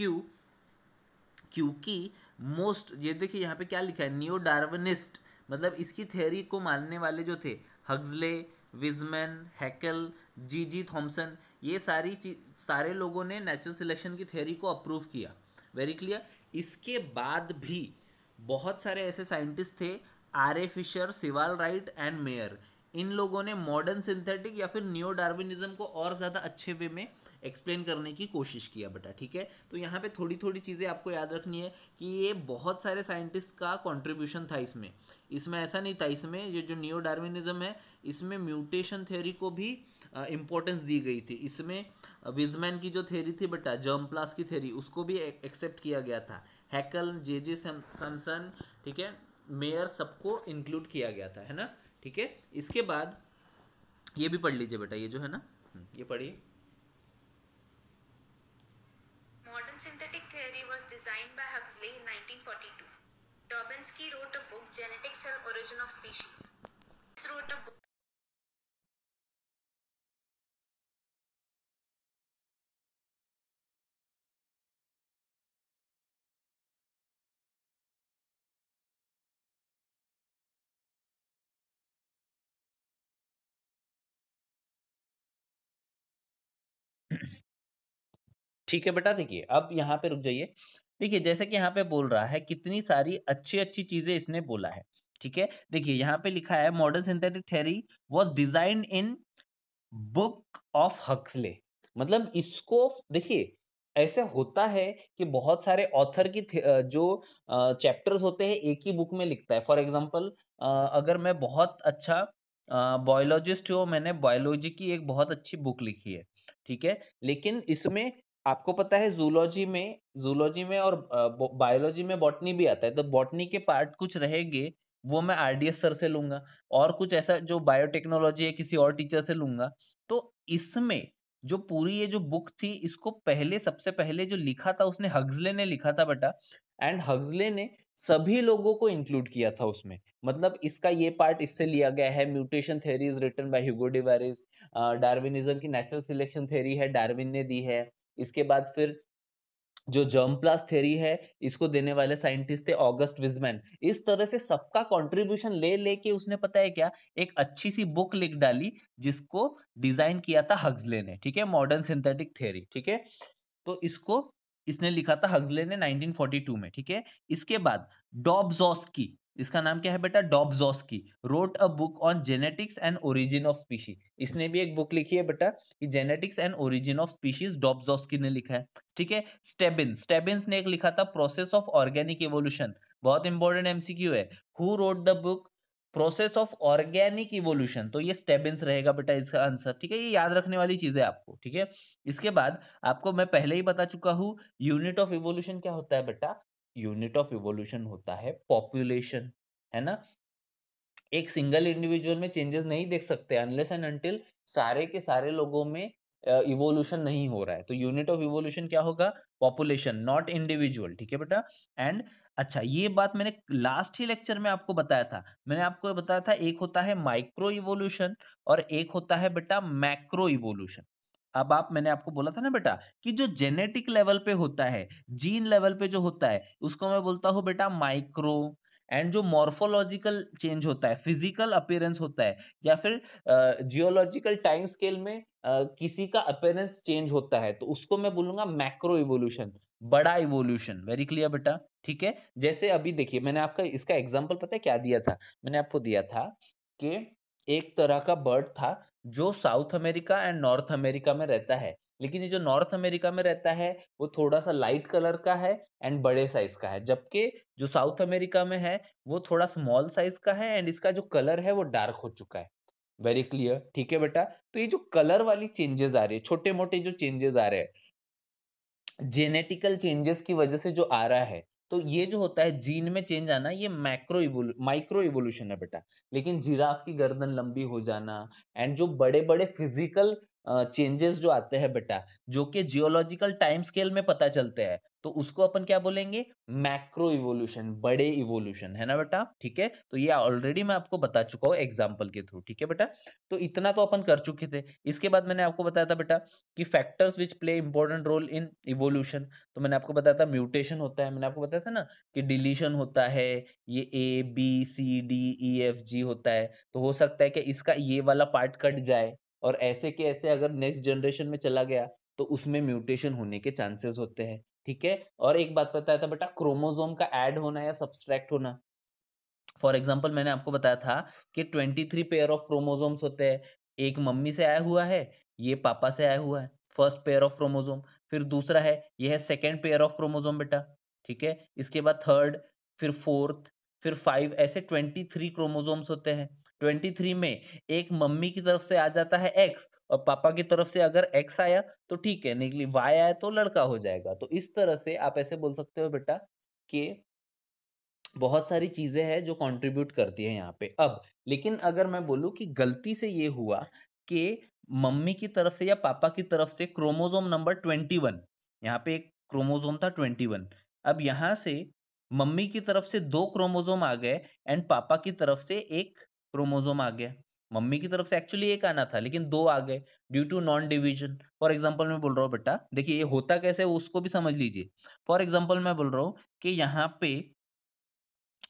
Q क्योंकि most ये देखिए यहाँ पे क्या लिखा है न्यू डार्विनिस्ट मतलब इसकी थ्योरी को मानने वाले जो थे हग्जले विजमैन हैकल जी जी थॉम्सन ये सारी चीज सारे लोगों ने नेचुरल सिलेक्शन की थ्योरी को अप्रूव किया वेरी क्लियर इसके बाद भी बहुत सारे ऐसे साइंटिस्ट थे R A Fisher Sewall Wright and Mayr इन लोगों ने मॉडर्न सिंथेटिक या फिर न्यू डार्विनिज्म को और ज़्यादा अच्छे वे में एक्सप्लेन करने की कोशिश किया बेटा ठीक है तो यहाँ पे थोड़ी थोड़ी चीज़ें आपको याद रखनी है कि ये बहुत सारे साइंटिस्ट का कॉन्ट्रीब्यूशन था इसमें इसमें ऐसा नहीं था इसमें ये जो न्यू डार्विनिज्म है इसमें म्यूटेशन थ्योरी को भी इम्पोर्टेंस दी गई थी इसमें विजमैन की जो थेरी थी बेटा जर्म प्लास की थेरी उसको भी एक्सेप्ट किया गया था हैकल जे जे सैमसन ठीक है मेयर सबको इंक्लूड किया गया था है ना ठीक है इसके बाद ये भी पढ़ लीजिए बेटा ये जो है ना हम्म, ये पढ़िए modern synthetic theory was designed by Huxley in 1942. Dobinsky wrote a book, Genetics and Origin of Species. He wrote a book ठीक है बेटा देखिए अब यहाँ पे रुक जाइए देखिए जैसे कि यहाँ पे बोल रहा है कितनी सारी अच्छी अच्छी चीजें इसने बोला है ठीक है देखिए यहाँ पे लिखा है modern synthetic theory was design in book of Huxley मतलब इसको देखिए ऐसे होता है कि बहुत सारे ऑथर की जो चैप्टर्स होते हैं एक ही बुक में लिखता है फॉर एग्जांपल अगर मैं बहुत अच्छा बायोलॉजिस्ट हूँ मैंने बायोलॉजी की एक बहुत अच्छी बुक लिखी है ठीक है लेकिन इसमें आपको पता है जूलॉजी में जूलॉजी में और बायोलॉजी में बॉटनी भी आता है तो बॉटनी के पार्ट कुछ रहेंगे वो मैं एस सर से लूंगा और कुछ ऐसा जो बायोटेक्नोलॉजी है किसी और टीचर से लूंगा तो इसमें जो पूरी ये जो बुक थी इसको पहले सबसे पहले जो लिखा था उसने हग्जले ने लिखा था बेटा एंड हग्जले ने सभी लोगों को इंक्लूड किया था उसमें मतलब इसका ये पार्ट इससे लिया गया है mutation theory is written by Hugo de Vries Darwinism की नेचुरल सिलेक्शन थ्योरी है डार्विन ने दी है इसके बाद फिर जो जर्म प्लास थेरी है इसको देने वाले साइंटिस्ट थे ऑगस्ट विजमैन इस तरह से सबका कंट्रीब्यूशन ले लेके उसने पता है क्या एक अच्छी सी बुक लिख डाली जिसको डिजाइन किया था हग्जले ने ठीक है मॉडर्न सिंथेटिक थेरी ठीक है तो इसको इसने लिखा था हग्जले ने 1942 में ठीक है इसके बाद डॉब्जॉस्की इसका नाम क्या है बेटा Dobzhansky wrote a book on genetics and origin of species इसने भी एक बुक लिखी है बेटा कि genetics and origin of species Dobzhansky ने लिखा है ठीक है स्टेबिन स्टेबिन्स ने एक लिखा था प्रोसेस ऑफ ऑर्गेनिक इवोल्यूशन बहुत इंपॉर्टेंट एमसीक्यू है who wrote the book process of organic evolution तो ये स्टेबिन्स रहेगा बेटा इसका आंसर ठीक है ये याद रखने वाली चीज है आपको ठीक है इसके बाद आपको मैं पहले ही बता चुका हूँ यूनिट ऑफ इवोल्यूशन क्या होता है बेटा यूनिट ऑफ इवोल्यूशन होता है पॉपुलेशन है ना एक सिंगल इंडिविजुअल में चेंजेस नहीं देख सकते अनलेस एंड अनटिल सारे के सारे लोगों में इवोल्यूशन uh, नहीं हो रहा है तो यूनिट ऑफ इवोल्यूशन क्या होगा पॉपुलेशन नॉट इंडिविजुअल ठीक है बेटा एंड अच्छा ये बात मैंने लास्ट ही लेक्चर में आपको बताया था मैंने आपको बताया था एक होता है माइक्रो इवोल्यूशन और एक होता है बेटा मैक्रो इवोल्यूशन अब आप मैंने आपको बोला था ना बेटा कि जो जेनेटिक लेवल पे होता है जीन लेवल पे जो होता है उसको मैं बोलता हूँ बेटा माइक्रो एंड जो मॉर्फोलॉजिकल चेंज होता है फिजिकल अपेयरेंस होता है या फिर जियोलॉजिकल टाइम स्केल में किसी का अपेयरेंस चेंज होता है तो उसको मैं बोलूंगा मैक्रो इवोल्यूशन बड़ा इवोल्यूशन वेरी क्लियर बेटा ठीक है जैसे अभी देखिए मैंने आपका इसका एग्जाम्पल पता है क्या दिया था मैंने आपको दिया था कि एक तरह का बर्ड था जो South America and North America में रहता है लेकिन ये जो नॉर्थ अमेरिका में रहता है वो थोड़ा सा लाइट कलर का है एंड बड़े साइज का है जबकि जो साउथ अमेरिका में है वो थोड़ा स्मॉल साइज का है एंड इसका जो कलर है वो डार्क हो चुका है वेरी क्लियर ठीक है बेटा तो ये जो कलर वाली चेंजेस आ रही है छोटे मोटे जो चेंजेस आ रहे हैं जेनेटिकल चेंजेस की वजह से जो आ रहा है तो ये जो होता है जीन में चेंज आना ये मैक्रो इवोल्यू माइक्रो इवोल्यूशन है बेटा लेकिन जिराफ की गर्दन लंबी हो जाना एंड जो बड़े बड़े फिजिकल चेंजेस जो आते हैं बेटा जो कि जियोलॉजिकल टाइम स्केल में पता चलते हैं तो उसको अपन क्या बोलेंगे मैक्रो इवोल्यूशन बड़े इवोल्यूशन है ना बेटा ठीक है तो ये ऑलरेडी मैं आपको बता चुका हूँ एग्जाम्पल के थ्रू ठीक है बेटा तो इतना तो अपन कर चुके थे इसके बाद मैंने आपको बताया था बेटा कि factors which play important role in evolution तो मैंने आपको बताया था म्यूटेशन होता है मैंने आपको बताया था ना कि डिलीशन होता है ये A B C D E F G होता है तो हो सकता है कि इसका ये वाला पार्ट कट जाए और ऐसे के ऐसे अगर नेक्स्ट जनरेशन में चला गया तो उसमें म्यूटेशन होने के चांसेस होते हैं ठीक है और एक बात बताया था बेटा क्रोमोजोम का ऐड होना या सब्सट्रैक्ट होना फॉर एग्जाम्पल मैंने आपको बताया था कि twenty three pair of chromosomes होते हैं एक मम्मी से आया हुआ है ये पापा से आया हुआ है फर्स्ट पेयर ऑफ क्रोमोजोम फिर दूसरा है यह है सेकेंड पेयर ऑफ क्रोमोजोम बेटा ठीक है इसके बाद थर्ड फिर फोर्थ फिर फाइव ऐसे ट्वेंटी थ्री क्रोमोजोम्स होते हैं ट्वेंटी थ्री में एक मम्मी की तरफ से आ जाता है एक्स और पापा की तरफ से अगर एक्स आया तो ठीक है निकली वाई आया तो लड़का हो जाएगा तो इस तरह से आप ऐसे बोल सकते हो बेटा कि बहुत सारी चीज़ें हैं जो कंट्रीब्यूट करती है यहाँ पे अब लेकिन अगर मैं बोलूँ कि गलती से ये हुआ कि मम्मी की तरफ से या पापा की तरफ से क्रोमोजोम नंबर ट्वेंटी वन यहाँ पे एक क्रोमोजोम था ट्वेंटी वन अब यहाँ से मम्मी की तरफ से दो क्रोमोजोम आ गए एंड पापा की तरफ से एक क्रोमोजोम आ गया मम्मी की तरफ से एक्चुअली एक आना था लेकिन दो आ गए due to non division for example मैं बोल रहा हूँ बेटा देखिए ये होता कैसे उसको भी समझ लीजिए फॉर एग्जाम्पल मैं बोल रहा हूँ कि यहाँ पे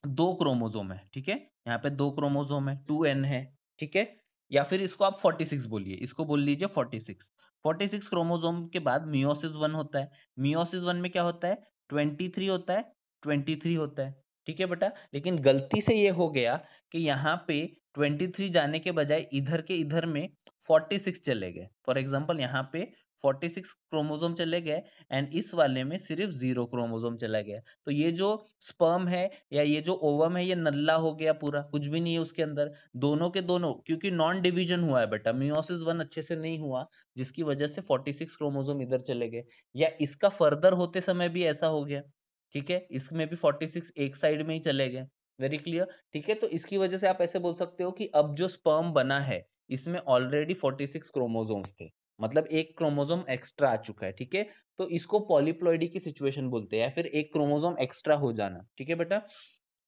दो क्रोमोजोम है ठीक है यहाँ पे दो क्रोमोजोम है टू एन है ठीक है या फिर इसको आप फोर्टी सिक्स बोलिए इसको बोल लीजिए forty six forty six chromosome के बाद मियोसिस वन होता है मियोसिस वन में क्या होता है ट्वेंटी थ्री होता है ट्वेंटी थ्री होता है ठीक है बेटा लेकिन गलती से ये हो गया कि यहाँ पे ट्वेंटी थ्री जाने के बजाय इधर के इधर में फोर्टी सिक्स चले गए फॉर एग्जाम्पल यहाँ पे फोर्टी सिक्स क्रोमोजोम चले गए एंड इस वाले में सिर्फ जीरो क्रोमोजोम चला गया तो ये जो स्पर्म है या ये जो ओवम है ये नल्ला हो गया पूरा कुछ भी नहीं है उसके अंदर दोनों के दोनों क्योंकि नॉन डिविजन हुआ है बेटा म्यूसिस वन अच्छे से नहीं हुआ जिसकी वजह से फोर्टी सिक्स क्रोमोजोम इधर चले गए या इसका फर्दर होते समय भी ऐसा हो गया ठीक है इसमें भी फोर्टी सिक्स एक साइड में ही चले गए वेरी क्लियर ठीक है तो इसकी वजह से आप ऐसे बोल सकते हो कि अब जो स्पर्म बना है इसमें ऑलरेडी फोर्टी सिक्स क्रोमोजोम्स थे मतलब एक क्रोमोजोम एक्स्ट्रा आ चुका है ठीक है तो इसको पॉलीप्लॉइडी की सिचुएशन बोलते हैं फिर एक क्रोमोजोम एक्स्ट्रा हो जाना ठीक है बेटा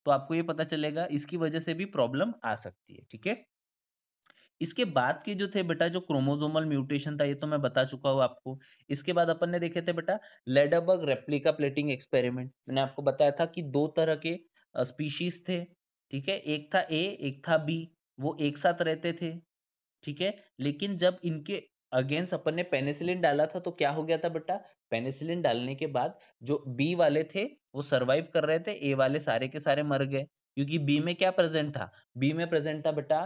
तो आपको ये पता चलेगा इसकी वजह से भी प्रॉब्लम आ सकती है ठीक है इसके बाद के जो थे बेटा जो क्रोमोजोमल म्यूटेशन था ये तो मैं बता चुका हूँ आपको इसके बाद अपन ने देखे थे बेटा लेडाबर्ग रेप्लिका प्लेटिंग एक्सपेरिमेंट मैंने आपको बताया था कि दो तरह के स्पीशीज थे ठीक है एक था ए एक था बी वो एक साथ रहते थे ठीक है लेकिन जब इनके अगेंस्ट अपन ने पेनिसिलिन डाला था तो क्या हो गया था बेटा पेनिसिलिन डालने के बाद जो बी वाले थे वो सर्वाइव कर रहे थे ए वाले सारे के सारे मर गए क्योंकि बी में क्या प्रेजेंट था बी में प्रेजेंट था बेटा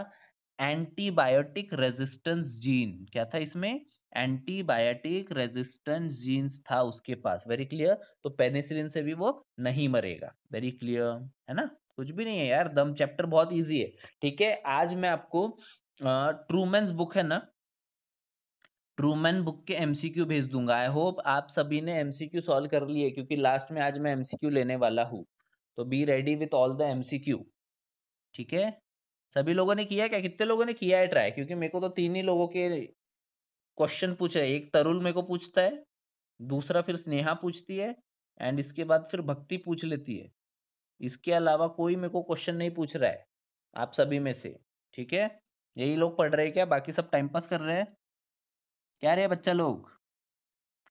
एंटीबायोटिक रेजिस्टेंस जीन क्या था इसमें एंटीबायोटिक रेजिस्टेंस जीन्स था उसके पास वेरी क्लियर तो पेनिसिलिन से भी वो नहीं मरेगा वेरी क्लियर है ना कुछ भी नहीं है यार दम चैप्टर बहुत इजी है ठीक है आज मैं आपको ट्रूमेन्स बुक है ना ट्रूमैन बुक के एमसीक्यू भेज दूंगा आई होप आप सभी ने एमसीक्यू सॉल्व कर लिए क्योंकि लास्ट में आज मैं एमसीक्यू लेने वाला हूँ तो be ready with all the MCQ ठीक है सभी लोगों ने किया क्या कितने लोगों ने किया है ट्राई क्योंकि मेरे को तो तीन ही लोगों के क्वेश्चन पूछ रहे एक तरुल मेरे को पूछता है दूसरा फिर स्नेहा पूछती है एंड इसके बाद फिर भक्ति पूछ लेती है इसके अलावा कोई मेरे को क्वेश्चन नहीं पूछ रहा है आप सभी में से ठीक है यही लोग पढ़ रहे हैं क्या बाकी सब टाइम पास कर रहे हैं क्या रहे बच्चा लोग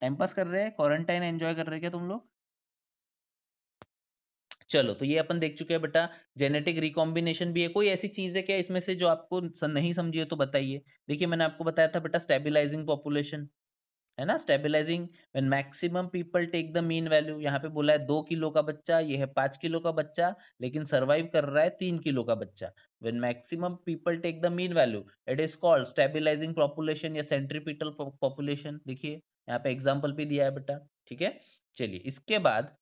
टाइम पास कर रहे हैं क्वारंटाइन एंजॉय कर रहे क्या तुम लोग चलो तो ये अपन देख चुके हैं बेटा जेनेटिक रिकॉम्बिनेशन भी है कोई ऐसी चीज़ है क्या इसमें से जो आपको नहीं समझिए तो बताइए देखिए मैंने आपको बताया था बेटा स्टेबिलाईजिंग पॉपुलेशन है ना stabilising when maximum people take the mean value यहाँ पे बोला है दो किलो का बच्चा ये है पाँच किलो का बच्चा लेकिन सर्वाइव कर रहा है तीन किलो का बच्चा when maximum people take the mean value it is called stabilising population या सेंट्रीपिटल पॉपुलेशन देखिए यहाँ पे एग्जाम्पल भी दिया है बेटा ठीक है चलिए इसके बाद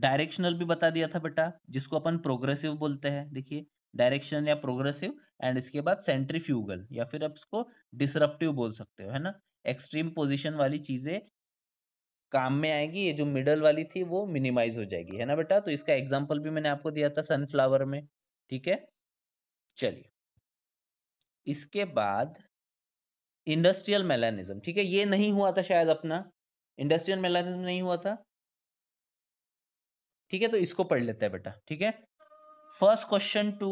डायरेक्शनल भी बता दिया था बेटा जिसको अपन प्रोग्रेसिव बोलते हैं देखिए डायरेक्शन या प्रोग्रेसिव एंड इसके बाद सेंट्रीफ्यूगल या फिर आप इसको डिसरप्टिव बोल सकते हो है ना एक्सट्रीम पोजिशन वाली चीजें काम में आएगी ये जो मिडल वाली थी वो मिनिमाइज हो जाएगी है ना बेटा तो इसका एग्जाम्पल भी मैंने आपको दिया था सनफ्लावर में ठीक है चलिए इसके बाद इंडस्ट्रियल मेलानिज्म ठीक है ये नहीं हुआ था शायद अपना इंडस्ट्रियल मेलानिज्म नहीं हुआ था ठीक है तो इसको पढ़ लेते हैं बेटा ठीक है फर्स्ट क्वेश्चन टू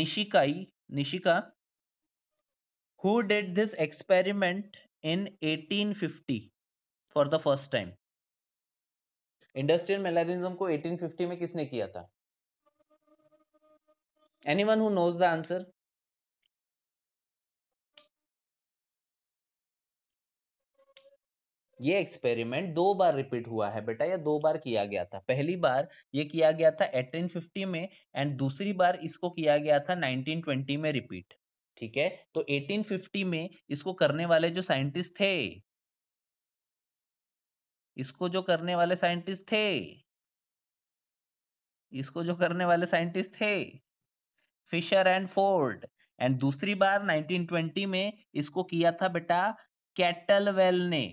निशिकाई निशिका who did this experiment in 1850 for the first time industrial melanism को 1850 में किसने किया था anyone who knows the answer ये एक्सपेरिमेंट दो बार रिपीट हुआ है बेटा या दो बार किया गया था पहली बार ये किया गया था 1850 में एंड दूसरी बार इसको किया गया था 1920 में रिपीट ठीक है तो 1850 में इसको करने वाले जो साइंटिस्ट थे इसको जो करने वाले साइंटिस्ट थे इसको जो करने वाले साइंटिस्ट थे फिशर एंड फोर्ड एंड दूसरी बार 1920 में इसको किया था बेटा कैटलवेल ने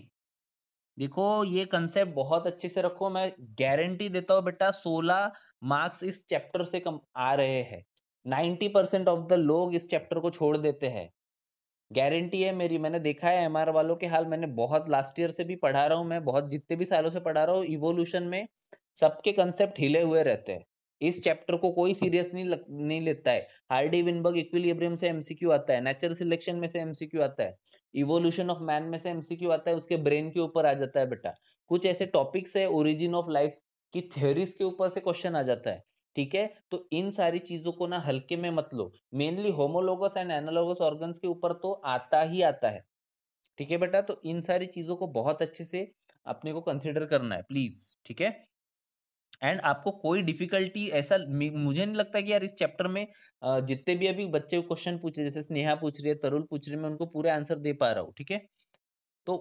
देखो ये कंसेप्ट बहुत अच्छे से रखो मैं गारंटी देता हूँ बेटा सोलह मार्क्स इस चैप्टर से कम आ रहे हैं नाइन्टी परसेंट ऑफ द लोग इस चैप्टर को छोड़ देते हैं गारंटी है मेरी मैंने देखा है एम वालों के हाल मैंने बहुत लास्ट ईयर से भी पढ़ा रहा हूँ मैं बहुत जितने भी सालों से पढ़ा रहा हूँ इवोल्यूशन में सबके कंसेप्ट हिले हुए रहते हैं इस चैप्टर को कोई सीरियस नहीं लग, नहीं लेता है हार्डी विनबर्ग इक्विलिब्रियम से एमसीक्यू आता है नेचर सिलेक्शन में से एमसीक्यू आता है इवोल्यूशन ऑफ मैन में से एमसीक्यू आता है उसके ब्रेन के ऊपर आ जाता है बेटा कुछ ऐसे टॉपिक्स है ओरिजिन ऑफ लाइफ की थ्योरीज के ऊपर से क्वेश्चन आ जाता है ठीक है तो इन सारी चीजों को ना हल्के में मत लो mainly homologous and analogous organs के ऊपर तो आता ही आता है ठीक है बेटा तो इन सारी चीजों को बहुत अच्छे से अपने को कंसिडर करना है प्लीज ठीक है एंड आपको कोई डिफिकल्टी ऐसा मुझे नहीं लगता कि यार इस चैप्टर में जितने भी अभी बच्चे क्वेश्चन पूछ रहे जैसे स्नेहा पूछ रही है तरुल पूछ रही है मैं उनको पूरे आंसर दे पा रहा हूँ ठीक है तो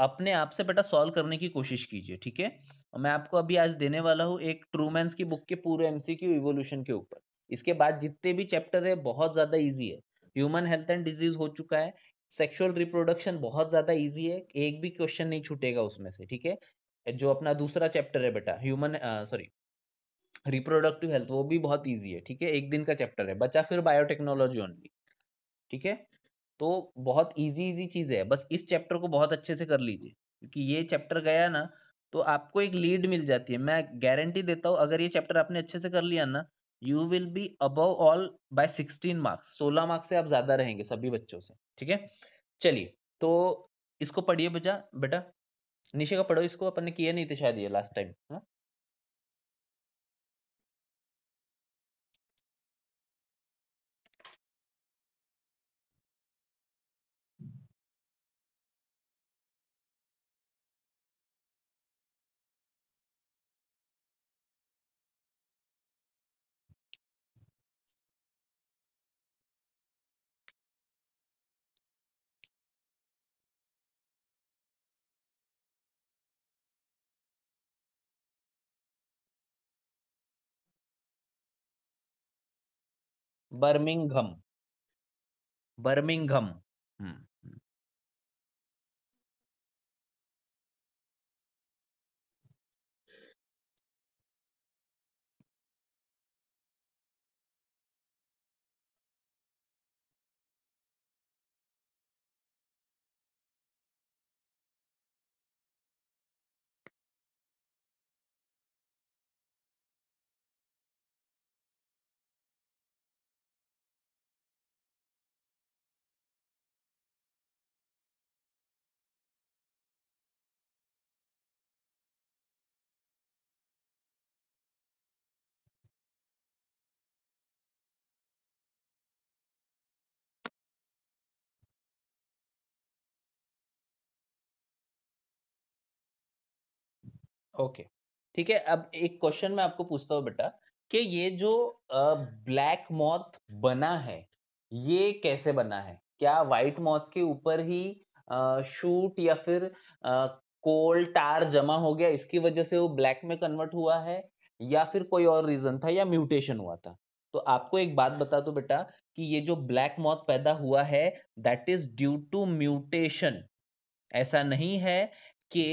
अपने आप से बेटा सॉल्व करने की कोशिश कीजिए ठीक है मैं आपको अभी आज देने वाला हूँ एक ट्रूमैन्स की बुक के पूरे एम सी के ऊपर इसके बाद जितने भी चैप्टर है बहुत ज़्यादा ईजी है ह्यूमन हेल्थ एंड डिजीज हो चुका है सेक्सुअल रिप्रोडक्शन बहुत ज़्यादा ईजी है एक भी क्वेश्चन नहीं छूटेगा उसमें से ठीक है जो अपना दूसरा चैप्टर है बेटा ह्यूमन सॉरी रिप्रोडक्टिव हेल्थ वो भी बहुत ईजी है ठीक है एक दिन का चैप्टर है बचा फिर बायोटेक्नोलॉजी ओनली ठीक है तो बहुत ईजी ईजी चीज़ है बस इस चैप्टर को बहुत अच्छे से कर लीजिए क्योंकि ये चैप्टर गया ना तो आपको एक लीड मिल जाती है मैं गारंटी देता हूँ अगर ये चैप्टर आपने अच्छे से कर लिया ना you will be above all by sixteen marks सोलह मार्क्स से आप ज़्यादा रहेंगे सभी बच्चों से ठीक है चलिए तो इसको पढ़िए बचा बेटा निशे का पढ़ो इसको अपन ने किया नहीं था शायद ये लास्ट टाइम है ना बर्मिंगम बर्मिंगम हम्म। ओके ठीक है अब एक क्वेश्चन मैं आपको पूछता हूँ बेटा कि ये जो ब्लैक मॉथ बना है ये कैसे बना है क्या व्हाइट मॉथ के ऊपर ही शूट या फिर कोल टार जमा हो गया इसकी वजह से वो ब्लैक में कन्वर्ट हुआ है या फिर कोई और रीजन था या म्यूटेशन हुआ था तो आपको एक बात बता दो बेटा कि ये जो ब्लैक मॉथ पैदा हुआ है that is due to mutation ऐसा नहीं है कि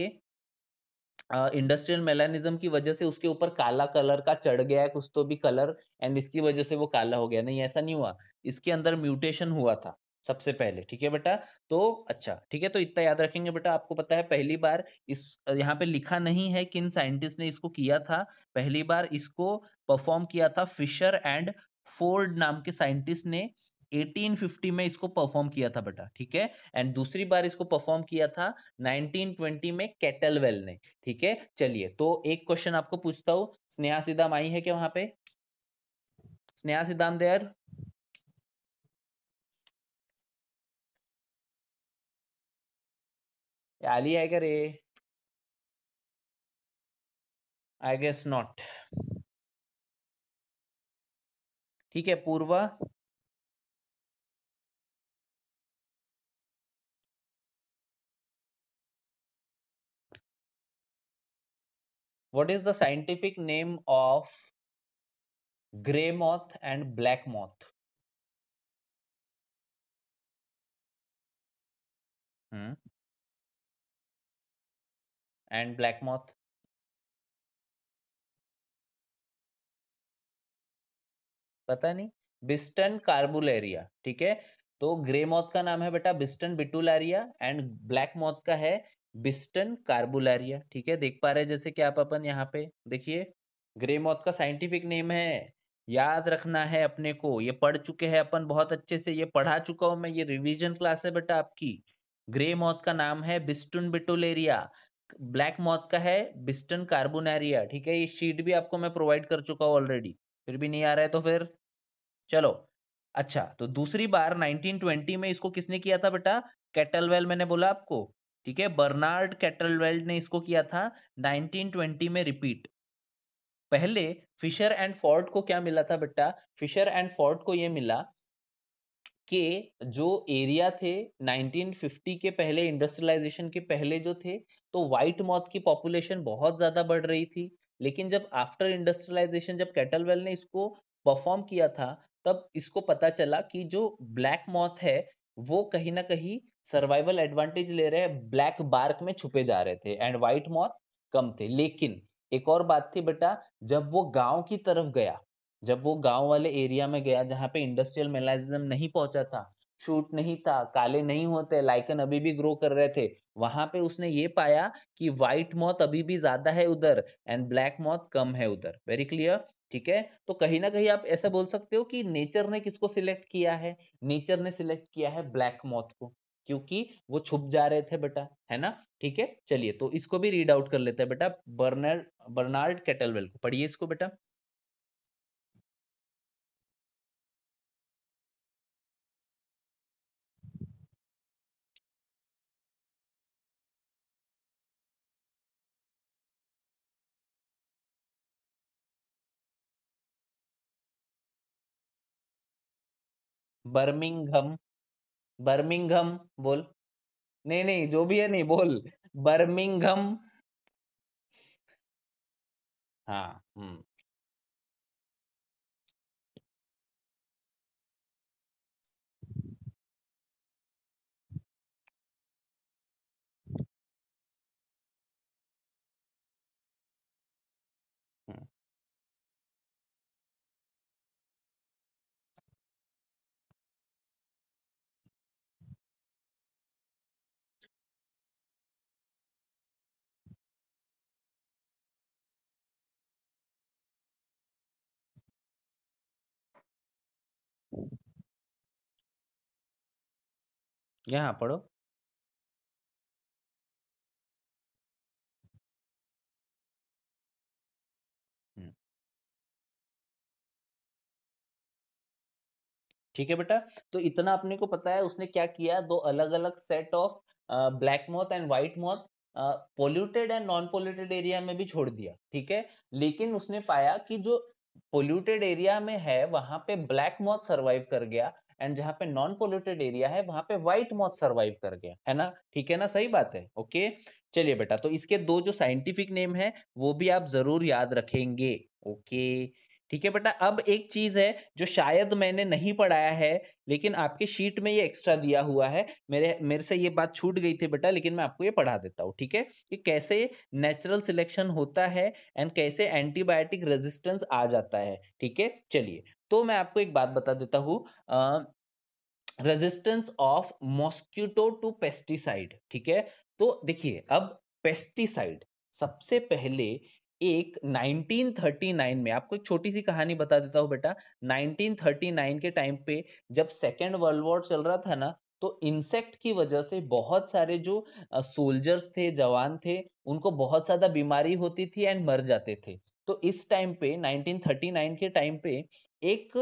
इंडस्ट्रियल मेलानिज्म की वजह से उसके ऊपर काला कलर का चढ़ गया है कुछ तो भी कलर एंड इसकी वजह से वो काला हो गया नहीं ऐसा नहीं हुआ इसके अंदर म्यूटेशन हुआ था सबसे पहले ठीक है बेटा तो अच्छा ठीक है तो इतना याद रखेंगे बेटा आपको पता है पहली बार इस यहाँ पे लिखा नहीं है किन साइंटिस्ट ने इसको किया था पहली बार इसको परफॉर्म किया था फिशर एंड फोर्ड नाम के साइंटिस्ट ने 1850 में इसको परफॉर्म किया था बेटा ठीक है एंड दूसरी बार इसको परफॉर्म किया था 1920 में कैटलवेल ने ठीक है चलिए तो एक क्वेश्चन आपको पूछता हूँ स्नेहा सिद्धाम आई है क्या वहां पे स्नेहा सिद्धाम देर आली है क्या रे आई गेस नॉट ठीक है पूर्वा what is the scientific name of gray moth and black moth hmm. and black moth पता नहीं बिस्टन कार्बुलेरिया ठीक है तो ग्रे मॉथ का नाम है बेटा Biston betularia and black moth का है बिस्टन कार्बुलारिया ठीक है देख पा रहे हैं जैसे कि आप अपन यहाँ पे देखिए ग्रे मौत का साइंटिफिक नेम है याद रखना है अपने को ये पढ़ चुके हैं अपन बहुत अच्छे से ये पढ़ा चुका हूँ मैं ये रिवीजन क्लास है बेटा आपकी ग्रे मौत का नाम है बिस्टन बिटोलेरिया ब्लैक मौत का है बिस्टन कार्बोनेरिया ठीक है ये शीट भी आपको मैं प्रोवाइड कर चुका हूँ ऑलरेडी फिर भी नहीं आ रहा है तो फिर चलो अच्छा तो दूसरी बार 1920 में इसको किसने किया था बेटा कैटलवेल मैंने बोला आपको ठीक है बर्नार्ड कैटलवेल्ड ने इसको किया था 1920 में रिपीट पहले फिशर एंड फोर्ट को क्या मिला था बेटा फिशर एंड फोर्ट को ये मिला कि जो एरिया थे 1950 के पहले इंडस्ट्रियलाइजेशन के पहले जो थे तो वाइट मॉथ की पॉपुलेशन बहुत ज़्यादा बढ़ रही थी लेकिन जब आफ्टर इंडस्ट्रियलाइजेशन जब कैटलवेल ने इसको परफॉर्म किया था तब इसको पता चला कि जो ब्लैक मॉथ है वो कहीं ना कहीं सर्वाइवल एडवांटेज ले रहे ब्लैक बार्क में छुपे जा रहे थे एंड व्हाइट मॉथ कम थे लेकिन एक और बात थी बेटा जब वो गांव की तरफ गया जब वो गांव वाले एरिया में गया जहाँ पे इंडस्ट्रियल मेलाइजम नहीं पहुंचा था शूट नहीं था काले नहीं होते लाइकन अभी भी ग्रो कर रहे थे वहां पे उसने ये पाया कि व्हाइट मौत अभी भी ज्यादा है उधर एंड ब्लैक मौत कम है उधर वेरी क्लियर ठीक है तो कहीं ना कहीं आप ऐसा बोल सकते हो कि नेचर ने किसको सिलेक्ट किया है नेचर ने सिलेक्ट किया है ब्लैक मौत को क्योंकि वो छुप जा रहे थे बेटा है ना ठीक है चलिए तो इसको भी रीड आउट कर लेते हैं बेटा बर्नर बर्नार्ड कैटलवेल को पढ़िए इसको बेटा बर्मिंगम बर्मिंगम बोल नहीं नहीं जो भी है नहीं बोल बर्मिंगम हाँ हम्म यहाँ पढ़ो ठीक है बेटा तो इतना अपने को पता है उसने क्या किया दो अलग अलग set of black moth and white moth polluted and non polluted area में भी छोड़ दिया ठीक है लेकिन उसने पाया कि जो पोल्यूटेड एरिया में है वहां पे ब्लैक मॉथ सरवाइव कर गया एंड जहाँ पे नॉन पोल्यूटेड एरिया है वहां पे व्हाइट मॉथ सर्वाइव कर गया है ना ठीक है ना सही बात है ओके चलिए बेटा तो इसके दो जो साइंटिफिक नेम है वो भी आप जरूर याद रखेंगे ओके ठीक है बेटा अब एक चीज है जो शायद मैंने नहीं पढ़ाया है लेकिन आपके शीट में ये एक्स्ट्रा दिया हुआ है मेरे मेरे से ये बात छूट गई थी बेटा लेकिन मैं आपको ये पढ़ा देता हूँ ठीक है कि कैसे नेचुरल सिलेक्शन होता है एंड कैसे एंटीबायोटिक रेजिस्टेंस आ जाता है ठीक है चलिए तो मैं आपको एक बात बता देता हूँ resistance of mosquito to pesticide ठीक है तो देखिए अब पेस्टिसाइड सबसे पहले एक 1939 में आपको एक छोटी सी कहानी बता देता हूँ बेटा 1939 के टाइम पे जब सेकेंड वर्ल्ड वॉर चल रहा था ना तो इंसेक्ट की वजह से बहुत सारे जो सोल्जर्स थे जवान थे उनको बहुत ज़्यादा बीमारी होती थी एंड मर जाते थे तो इस टाइम पे 1939 के टाइम पे एक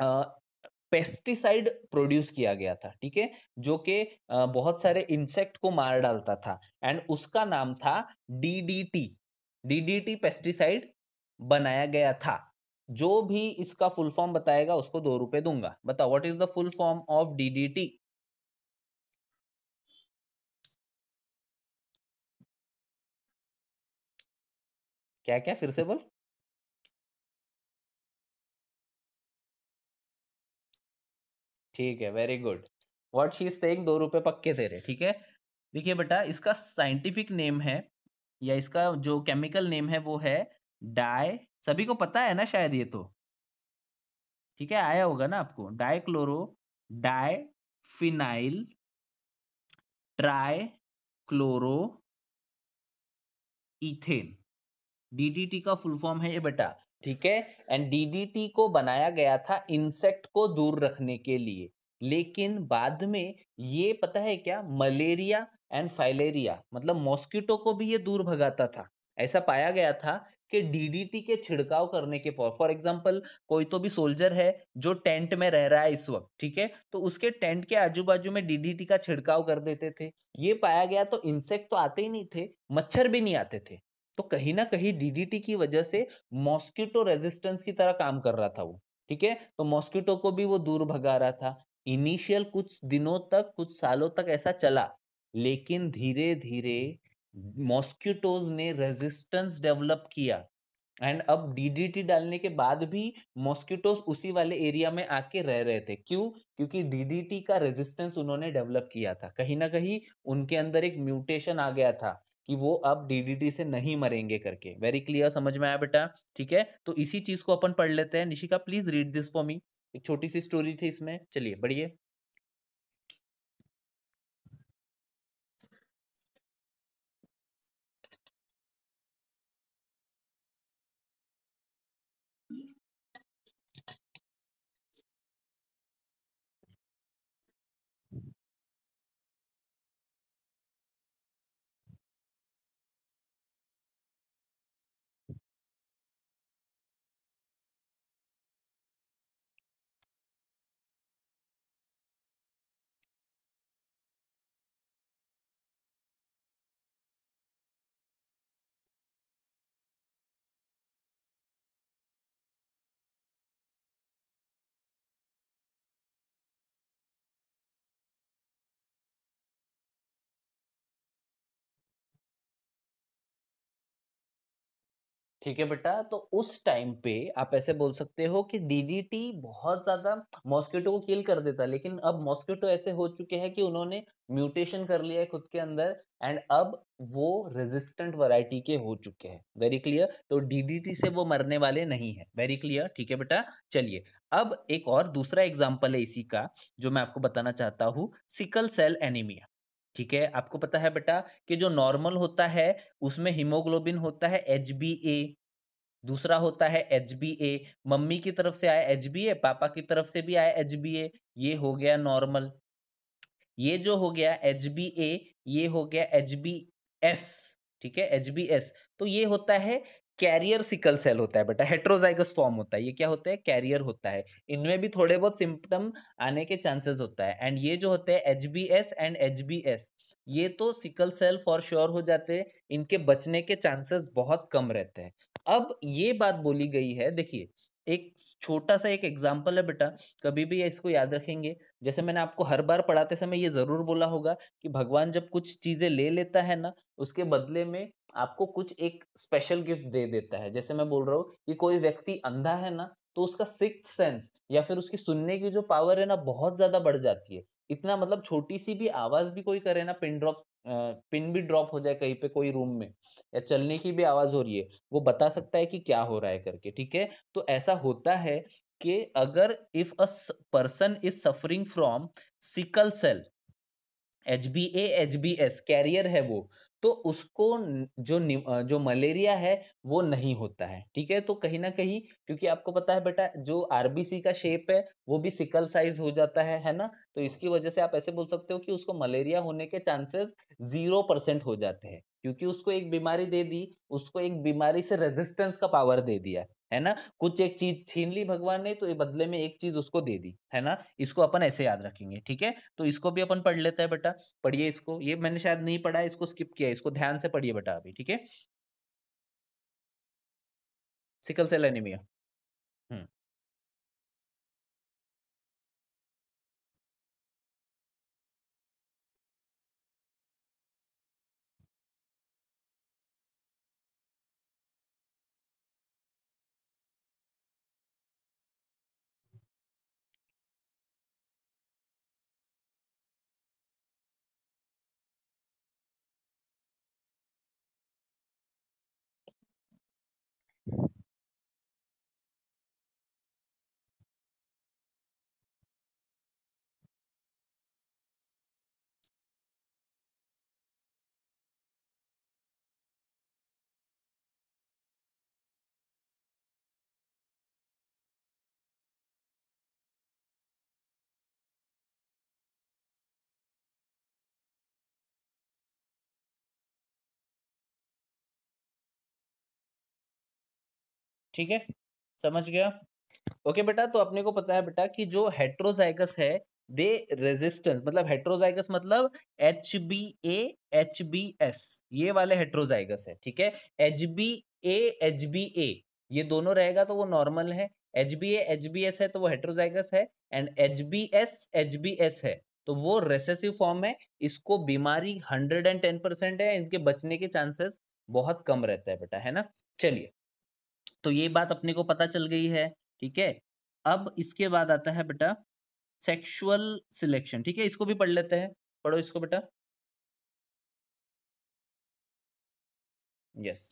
आ, पेस्टिसाइड प्रोड्यूस किया गया था ठीक है जो कि बहुत सारे इंसेक्ट को मार डालता था एंड उसका नाम था डीडीटी डीडीटी पेस्टिसाइड बनाया गया था जो भी इसका फुल फॉर्म बताएगा उसको दो रुपए दूंगा बताओ what is the full form of DDT क्या क्या फिर से बोल ठीक है very good what she is saying दो रुपए पक्के तेरे ठीक है देखिए बेटा इसका साइंटिफिक नेम है या इसका जो केमिकल नेम है वो है डाई सभी को पता है ना शायद ये तो ठीक है आया होगा ना आपको dichloro di phenyl tri chloro ethane DDT का फुल फॉर्म है ये बेटा ठीक है एंड डीडीटी को बनाया गया था इंसेक्ट को दूर रखने के लिए लेकिन बाद में ये पता है क्या मलेरिया एंड फाइलेरिया मतलब मॉस्किटो को भी ये दूर भगाता था ऐसा पाया गया था कि डीडीटी के छिड़काव करने के फॉर फॉर एग्जाम्पल कोई तो भी सोल्जर है जो टेंट में रह रहा है इस वक्त ठीक है तो उसके टेंट के आजू बाजू में डीडीटी का छिड़काव कर देते थे ये पाया गया तो इंसेक्ट तो आते ही नहीं थे मच्छर भी नहीं आते थे तो कहीं ना कहीं डीडीटी की वजह से मॉस्किटो रेजिस्टेंस की तरह काम कर रहा था वो ठीक है तो मॉस्किटो को भी वो दूर भगा रहा था इनिशियल कुछ दिनों तक कुछ सालों तक ऐसा चला लेकिन धीरे धीरे मॉस्क्यूटोज ने रेजिस्टेंस डेवलप किया एंड अब डीडीटी डालने के बाद भी मॉस्क्यूटोज उसी वाले एरिया में आके रह रहे थे क्यों क्योंकि डीडीटी का रेजिस्टेंस उन्होंने डेवलप किया था कहीं ना कहीं उनके अंदर एक म्यूटेशन आ गया था कि वो अब डीडीटी से नहीं मरेंगे करके वेरी क्लियर समझ में आया बेटा ठीक है तो इसी चीज को अपन पढ़ लेते हैं Nishika please read this for me एक छोटी सी स्टोरी थी इसमें चलिए बढ़िए ठीक है बेटा तो उस टाइम पे आप ऐसे बोल सकते हो कि डीडीटी बहुत ज्यादा मॉस्किटो को किल कर देता लेकिन अब मॉस्किटो ऐसे हो चुके हैं कि उन्होंने म्यूटेशन कर लिया है खुद के अंदर एंड अब वो रेजिस्टेंट वैरायटी के हो चुके हैं वेरी क्लियर तो डीडीटी से वो मरने वाले नहीं है वेरी क्लियर ठीक है बेटा चलिए अब एक और दूसरा एग्जाम्पल है इसी का जो मैं आपको बताना चाहता हूँ सिकल सेल एनीमिया ठीक है आपको पता है बेटा कि जो नॉर्मल होता है उसमें हीमोग्लोबिन होता है एच बी ए दूसरा होता है एच बी ए मम्मी की तरफ से आया एच बी ए पापा की तरफ से भी आया एच बी ए ये हो गया नॉर्मल ये जो हो गया एच बी ए ये हो गया एच बी एस ठीक है एच बी एस तो ये होता है कैरियर सिकल सेल होता है बेटा हेट्रोजाइगस फॉर्म होता है ये क्या होता है कैरियर होता है इनमें भी थोड़े बहुत सिम्टम आने के चांसेस होता है एंड ये जो होते हैं H B S and H B S ये तो सिकल सेल फॉर श्योर हो जाते हैं इनके बचने के चांसेस बहुत कम रहते हैं अब ये बात बोली गई है देखिए एक छोटा सा एक एग्जाम्पल है बेटा कभी भी इसको याद रखेंगे जैसे मैंने आपको हर बार पढ़ाते समय ये ज़रूर बोला होगा कि भगवान जब कुछ चीज़ें ले लेता है ना उसके बदले में आपको कुछ एक स्पेशल गिफ्ट दे देता है जैसे मैं बोल रहा हूँ कि कोई व्यक्ति अंधा है ना तो उसका सिक्स सेंस या फिर उसकी सुनने की जो पावर है ना बहुत ज़्यादा बढ़ जाती है इतना मतलब छोटी सी भी आवाज भी कोई करे ना पिन ड्रॉप पिन भी ड्रॉप हो जाए कहीं पे कोई रूम में या चलने की भी आवाज हो रही है वो बता सकता है कि क्या हो रहा है करके ठीक है तो ऐसा होता है कि अगर if a person is suffering from sickle cell H B A H B S carrier है वो तो उसको जो जो मलेरिया है वो नहीं होता है ठीक है तो कहीं ना कहीं क्योंकि आपको पता है बेटा जो आरबीसी का शेप है वो भी सिकल साइज हो जाता है है ना तो इसकी वजह से आप ऐसे बोल सकते हो कि उसको मलेरिया होने के चांसेस जीरो परसेंट हो जाते हैं क्योंकि उसको एक बीमारी दे दी उसको एक बीमारी से रेजिस्टेंस का पावर दे दिया है ना कुछ एक चीज छीन ली भगवान ने तो बदले में एक चीज उसको दे दी है ना इसको अपन ऐसे याद रखेंगे ठीक है तो इसको भी अपन पढ़ लेते हैं बेटा पढ़िए इसको ये मैंने शायद नहीं पढ़ा इसको स्किप किया इसको ध्यान से पढ़िए बेटा अभी ठीक है सिकल सेल एनीमिया ठीक है समझ गया ओके बेटा तो अपने को पता है बेटा कि जो हेट्रोजाइगस है दे रेजिस्टेंस मतलब हेट्रोजाइगस मतलब H B A H B S ये वाले हेट्रोजाइगस है ठीक है H B A H B A ये दोनों रहेगा तो वो नॉर्मल है H B A H B S है तो वो हेट्रोजाइगस है and H B S H B S है तो वो रेसेसिव फॉर्म है इसको बीमारी हंड्रेड एंड टेन परसेंट है इनके बचने के चांसेस बहुत कम रहता है बेटा है ना चलिए तो ये बात अपने को पता चल गई है ठीक है अब इसके बाद आता है बेटा सेक्सुअल सिलेक्शन ठीक है इसको भी पढ़ लेते हैं पढ़ो इसको बेटा यस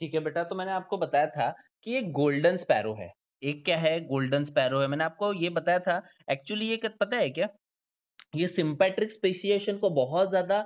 ठीक है बेटा तो मैंने आपको बताया था कि ये गोल्डन स्पैरो है एक क्या है गोल्डन स्पैरो है मैंने आपको ये बताया था एक्चुअली ये पता है क्या ये सिंपैट्रिक स्पेसिएशन को बहुत ज़्यादा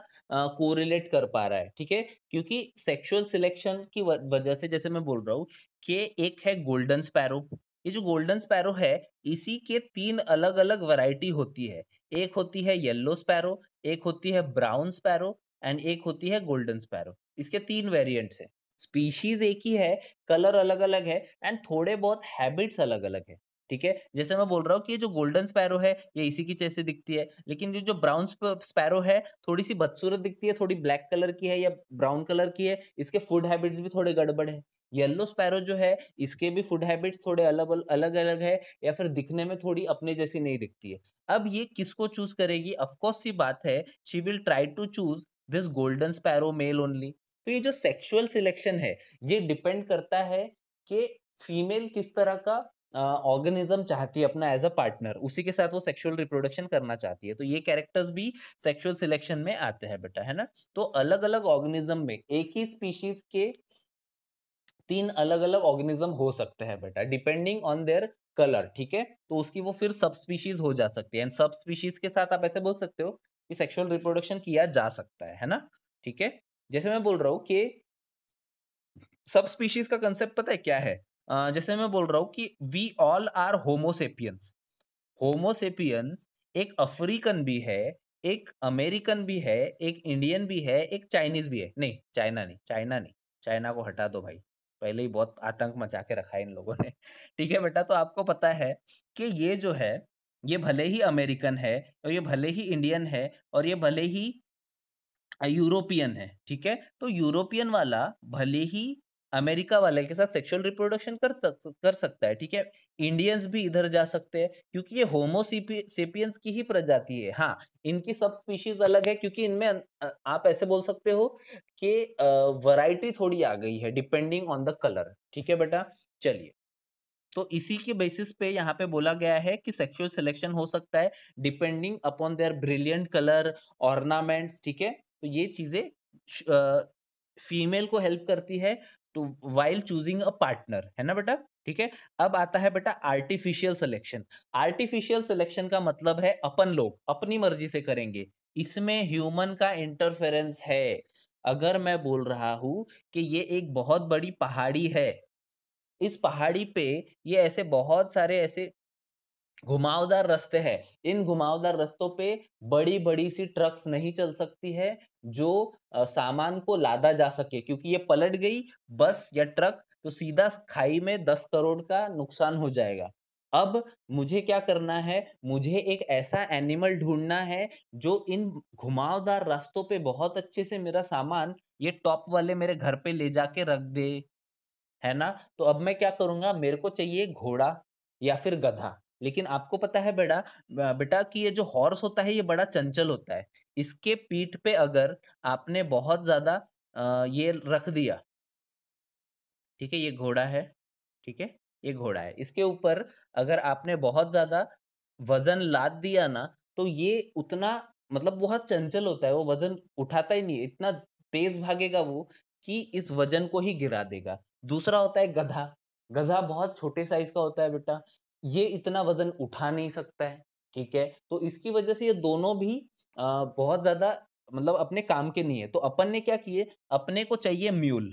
कोरिलेट कर पा रहा है ठीक है क्योंकि सेक्सुअल सिलेक्शन की वजह से जैसे मैं बोल रहा हूँ कि एक है गोल्डन स्पैरो ये जो गोल्डन स्पैरो है इसी के तीन अलग अलग वैरायटी होती है एक होती है येलो स्पैरो एक होती है ब्राउन स्पैरो एंड एक होती है गोल्डन स्पैरो इसके तीन वेरियंट्स हैं स्पीशीज एक ही है कलर अलग अलग है एंड थोड़े बहुत हैबिट्स अलग अलग है ठीक है जैसे मैं बोल रहा हूँ कि ये जो गोल्डन स्पैरो है ये इसी की जैसे दिखती है लेकिन ये जो ब्राउन स्पैरो है थोड़ी सी बदसूरत दिखती है थोड़ी ब्लैक कलर की है या ब्राउन कलर की है इसके फूड हैबिट्स भी थोड़े गड़बड़ है येलो स्पैरो जो है इसके भी फूड हैबिट्स थोड़े अलग अलग अलग है या फिर दिखने में थोड़ी अपने जैसी नहीं दिखती है अब ये किसको चूज करेगी अफकोर्स ये बात है she will try to choose this golden sparrow male only तो ये जो सेक्सुअल सिलेक्शन है ये डिपेंड करता है कि फीमेल किस तरह का ऑर्गेनिज्म चाहती है अपना एज अ पार्टनर उसी के साथ वो सेक्सुअल रिप्रोडक्शन करना चाहती है तो ये कैरेक्टर्स भी सेक्सुअल सिलेक्शन में आते हैं बेटा है ना तो अलग अलग ऑर्गेनिज्म में एक ही स्पीशीज के तीन अलग अलग ऑर्गेनिज्म हो सकते हैं बेटा डिपेंडिंग ऑन देयर कलर ठीक है तो उसकी वो फिर सब स्पीशीज हो जा सकती है एंड सब स्पीशीज के साथ आप ऐसे बोल सकते हो कि सेक्सुअल रिप्रोडक्शन किया जा सकता है है ना ठीक है जैसे मैं बोल रहा हूँ कि सब स्पीशीज का कंसेप्ट पता है क्या है जैसे मैं बोल रहा हूँ कि we all are Homo sapiens Homo sapiens एक अफ्रीकन भी है एक अमेरिकन भी है एक इंडियन भी है एक चाइनीज भी है नहीं चाइना नहीं चाइना नहीं चाइना को हटा दो भाई पहले ही बहुत आतंक मचा के रखा है इन लोगों ने ठीक है बेटा तो आपको पता है कि ये जो है ये भले ही अमेरिकन है और ये भले ही इंडियन है और ये भले ही यूरोपियन है ठीक है तो यूरोपियन वाला भले ही अमेरिका वाले के साथ सेक्सुअल रिप्रोडक्शन कर कर सकता है ठीक है इंडियंस भी इधर जा सकते हैं क्योंकि ये होमो सेपियंस की ही प्रजाति है हाँ इनकी सब स्पीशीज अलग है क्योंकि इनमें आप ऐसे बोल सकते हो कि वैरायटी थोड़ी आ गई है डिपेंडिंग ऑन द कलर ठीक है बेटा चलिए तो इसी के बेसिस पे यहाँ पे बोला गया है कि सेक्सुअल सिलेक्शन हो सकता है depending upon their brilliant colour ornaments ठीक है तो ये चीजें फीमेल को हेल्प करती है to while choosing a partner है ना बेटा ठीक है अब आता है बेटा आर्टिफिशियल सिलेक्शन आर्टिफिशियल सिलेक्शन का मतलब है अपन लोग अपनी मर्जी से करेंगे इसमें ह्यूमन का इंटरफेरेंस है अगर मैं बोल रहा हूँ कि ये एक बहुत बड़ी पहाड़ी है इस पहाड़ी पे ये ऐसे बहुत सारे ऐसे घुमावदार रास्ते हैं इन घुमावदार रास्तों पे बड़ी बड़ी सी ट्रक्स नहीं चल सकती है जो सामान को लादा जा सके क्योंकि ये पलट गई बस या ट्रक तो सीधा खाई में दस करोड़ का नुकसान हो जाएगा अब मुझे क्या करना है मुझे एक ऐसा एनिमल ढूंढना है जो इन घुमावदार रास्तों पे बहुत अच्छे से मेरा सामान ये टॉप वाले मेरे घर पे ले जाके रख दे है ना तो अब मैं क्या करूँगा मेरे को चाहिए घोड़ा या फिर गधा लेकिन आपको पता है बेटा बेटा कि ये जो हॉर्स होता है ये बड़ा चंचल होता है इसके पीठ पे अगर आपने बहुत ज्यादा ये रख दिया ठीक है ये घोड़ा है ठीक है ये घोड़ा है इसके ऊपर अगर आपने बहुत ज्यादा वजन लाद दिया ना तो ये उतना मतलब बहुत चंचल होता है वो वजन उठाता ही नहीं इतना तेज भागेगा वो कि इस वजन को ही गिरा देगा दूसरा होता है गधा गधा बहुत छोटे साइज का होता है बेटा ये इतना वजन उठा नहीं सकता है ठीक है तो इसकी वजह से ये दोनों भी आ, बहुत ज्यादा मतलब अपने काम के नहीं है तो अपन ने क्या किए अपने को चाहिए म्यूल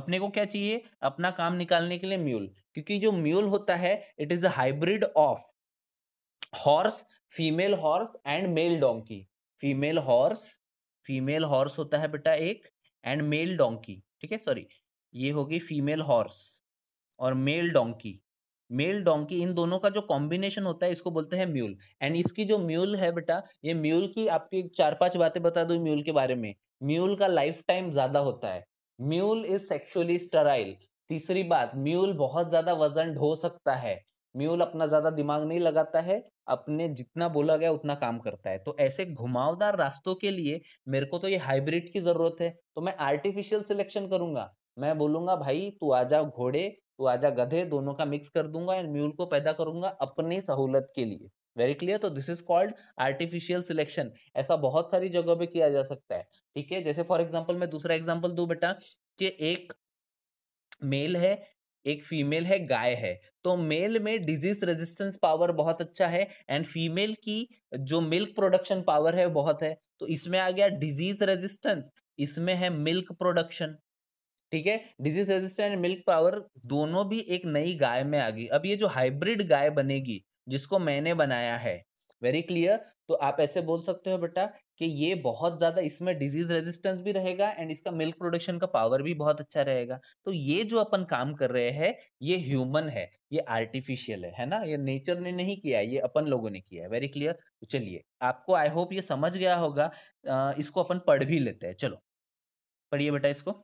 अपने को क्या चाहिए अपना काम निकालने के लिए म्यूल क्योंकि जो म्यूल होता है it is a hybrid of horse female horse and male donkey female horse female horse होता है बेटा एक एंड मेल डोंकी ठीक है सॉरी ये होगी फीमेल हॉर्स और मेल डोंकी मेल डोंकी इन दोनों का जो कॉम्बिनेशन होता है इसको बोलते हैं म्यूल एंड इसकी जो म्यूल है बेटा ये म्यूल की आपकी चार पांच बातें बता दू म्यूल के बारे में म्यूल का लाइफ टाइम ज्यादा होता है म्यूल इज सेक्सुअली स्टराइल तीसरी बात म्यूल बहुत ज्यादा वजन ढो सकता है म्यूल अपना ज्यादा दिमाग नहीं लगाता है अपने जितना बोला गया उतना काम करता है तो ऐसे घुमावदार रास्तों के लिए मेरे को तो ये हाइब्रिड की जरूरत है तो मैं आर्टिफिशियल सिलेक्शन करूंगा मैं बोलूंगा भाई तू आ जा घोड़े तो आजा गधे दोनों का मिक्स कर दूंगा एंड म्यूल को पैदा करूंगा अपनी सहूलत के लिए वेरी क्लियर तो this is called artificial selection ऐसा बहुत सारी जगह पे किया जा सकता है ठीक है जैसे फॉर एग्जाम्पल मैं दूसरा एग्जाम्पल दू बेटा कि एक मेल है एक फीमेल है गाय है तो मेल में डिजीज रेजिस्टेंस पावर बहुत अच्छा है एंड फीमेल की जो मिल्क प्रोडक्शन पावर है बहुत है तो इसमें आ गया डिजीज रेजिस्टेंस इसमें है मिल्क प्रोडक्शन ठीक है डिजीज रेजिस्टेंट मिल्क पावर दोनों भी एक नई गाय में आ गई अब ये जो हाइब्रिड गाय बनेगी जिसको मैंने बनाया है वेरी क्लियर तो आप ऐसे बोल सकते हो बेटा कि ये बहुत ज़्यादा इसमें डिजीज रेजिस्टेंस भी रहेगा एंड इसका मिल्क प्रोडक्शन का पावर भी बहुत अच्छा रहेगा तो ये जो अपन काम कर रहे हैं ये ह्यूमन है ये आर्टिफिशियल है है ना ये नेचर ने नहीं किया ये अपन लोगों ने किया है वेरी क्लियर तो चलिए आपको आई होप ये समझ गया होगा इसको अपन पढ़ भी लेते हैं चलो पढ़िए बेटा इसको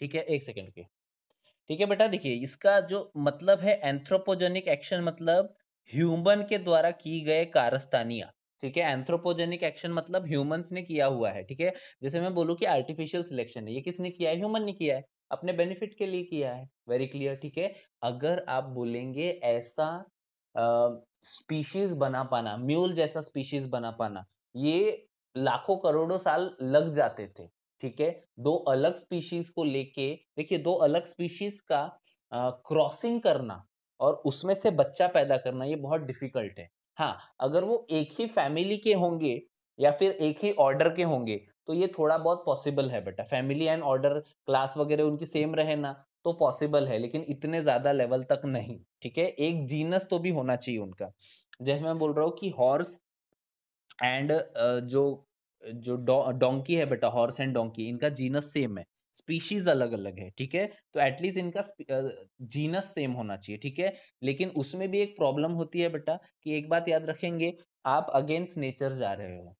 ठीक है एक सेकेंड के ठीक है बेटा देखिए इसका जो मतलब है एंथ्रोपोजेनिक एक्शन मतलब ह्यूमन के द्वारा की गए कारस्तानिया ठीक है एंथ्रोपोजेनिक एक्शन मतलब ह्यूमंस ने किया हुआ है ठीक है जैसे मैं बोलूँ कि आर्टिफिशियल सिलेक्शन है ये किसने किया है ह्यूमन ने किया है अपने बेनिफिट के लिए किया है वेरी क्लियर ठीक है अगर आप बोलेंगे ऐसा स्पीशीज बना पाना म्यूल जैसा स्पीशीज बना पाना ये लाखों करोड़ों साल लग जाते थे ठीक है दो अलग स्पीशीज को लेके देखिए दो अलग स्पीशीज का क्रॉसिंग करना और उसमें से बच्चा पैदा करना ये बहुत डिफिकल्ट है हाँ अगर वो एक ही फैमिली के होंगे या फिर एक ही ऑर्डर के होंगे तो ये थोड़ा बहुत पॉसिबल है बेटा फैमिली एंड ऑर्डर क्लास वगैरह उनकी सेम रहे ना तो पॉसिबल है लेकिन इतने ज़्यादा लेवल तक नहीं ठीक है एक जीनस तो भी होना चाहिए उनका जैसे मैं बोल रहा हूँ कि हॉर्स एंड जो जो डोंकी है बेटा हॉर्स एंड डोंकी इनका जीनस सेम है स्पीशीज अलग अलग है ठीक है तो एटलीस्ट इनका जीनस सेम होना चाहिए ठीक है लेकिन उसमें भी एक प्रॉब्लम होती है बेटा कि एक बात याद रखेंगे आप अगेंस्ट नेचर जा रहे हो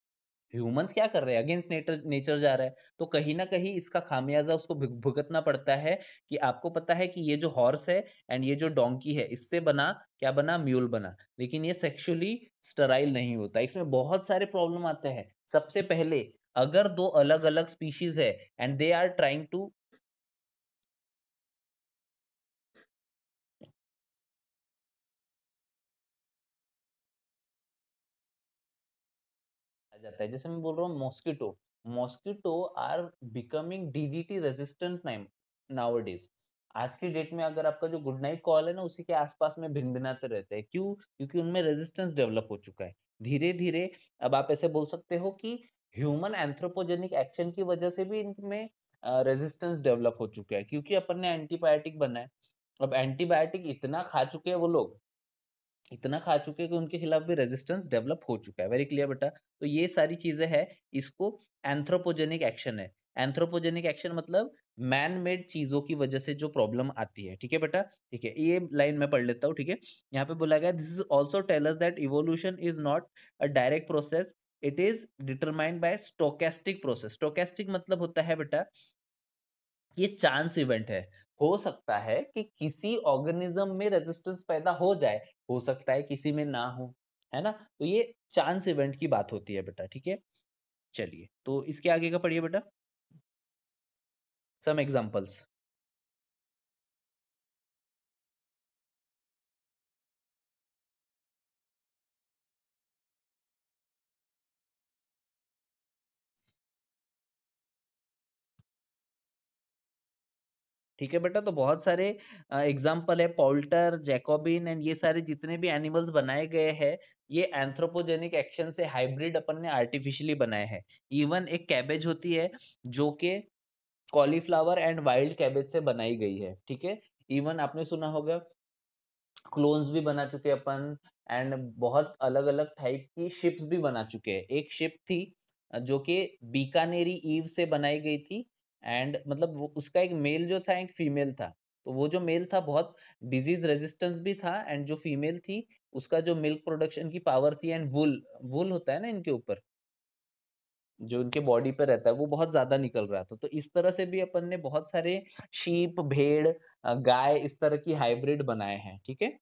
ह्यूमंस क्या कर रहे हैं अगेंस्ट नेचर नेचर जा रहा है तो कहीं ना कहीं इसका खामियाजा उसको भुगतना पड़ता है कि आपको पता है कि ये जो हॉर्स है एंड ये जो डोंकी है इससे बना क्या बना म्यूल बना लेकिन ये सेक्सुअली स्टराइल नहीं होता इसमें बहुत सारे प्रॉब्लम आते हैं सबसे पहले अगर दो अलग अलग स्पीशीज है and they are trying to जाता है जैसे मैं बोल रहा हूँ mosquito mosquito are becoming DDT resistant nowadays आज की डेट में अगर आपका जो गुड नाइट कॉल है ना उसी के आसपास में भिन भिनाते रहते हैं क्यों क्योंकि उनमें रेजिस्टेंस डेवलप हो चुका है धीरे धीरे अब आप ऐसे बोल सकते हो कि ह्यूमन एंथ्रोपोजेनिक एक्शन की वजह से भी इनमें रेजिस्टेंस डेवलप हो चुका है क्योंकि अपन ने एंटीबायोटिक बनाए अब एंटीबायोटिक इतना खा चुके हैं वो लोग इतना खा चुके हैं कि उनके खिलाफ भी रेजिस्टेंस डेवलप हो चुका है वेरी क्लियर बेटा तो ये सारी चीज़ें हैं इसको एंथ्रोपोजेनिक एक्शन है एंथ्रोपोजेनिक एक्शन मतलब मैन मेड चीजों की वजह से जो प्रॉब्लम आती है ठीक है बेटा ठीक है ये लाइन मैं पढ़ लेता हूँ ठीक है यहाँ पे बोला गया this is also tells that evolution is not a direct process it is determined by stochastic process stochastic मतलब होता है बेटा ये चांस इवेंट है हो सकता है कि किसी ऑर्गेनिज्म में रेजिस्टेंस पैदा हो जाए हो सकता है किसी में ना हो है ना तो ये चांस इवेंट की बात होती है बेटा ठीक है चलिए तो इसके आगे का पढ़िए बेटा some examples ठीक है बेटा तो बहुत सारे एग्जाम्पल है पोल्टर जैकोबिन एंड ये सारे जितने भी एनिमल्स बनाए गए हैं ये एंथ्रोपोजेनिक एक्शन से हाइब्रिड अपन ने आर्टिफिशियली बनाए हैं इवन एक कैबेज होती है जो के कॉलीफ्लावर एंड वाइल्ड कैबेज से बनाई गई है ठीक है इवन आपने सुना होगा क्लोन्स भी बना चुके अपन एंड बहुत अलग अलग टाइप की शिप्स भी बना चुके हैं एक शिप थी जो कि बीकानेरी ईव से बनाई गई थी एंड मतलब वो उसका एक मेल जो था एक फीमेल था तो वो जो मेल था बहुत डिजीज रेजिस्टेंस भी था एंड जो फीमेल थी उसका जो मिल्क प्रोडक्शन की पावर थी एंड वुल वुल होता है ना इनके ऊपर जो इनके बॉडी पे रहता है वो बहुत ज्यादा निकल रहा था तो, तो इस तरह से भी अपन ने बहुत सारे शीप भेड़ गाय इस तरह की हाइब्रिड बनाए हैं ठीक है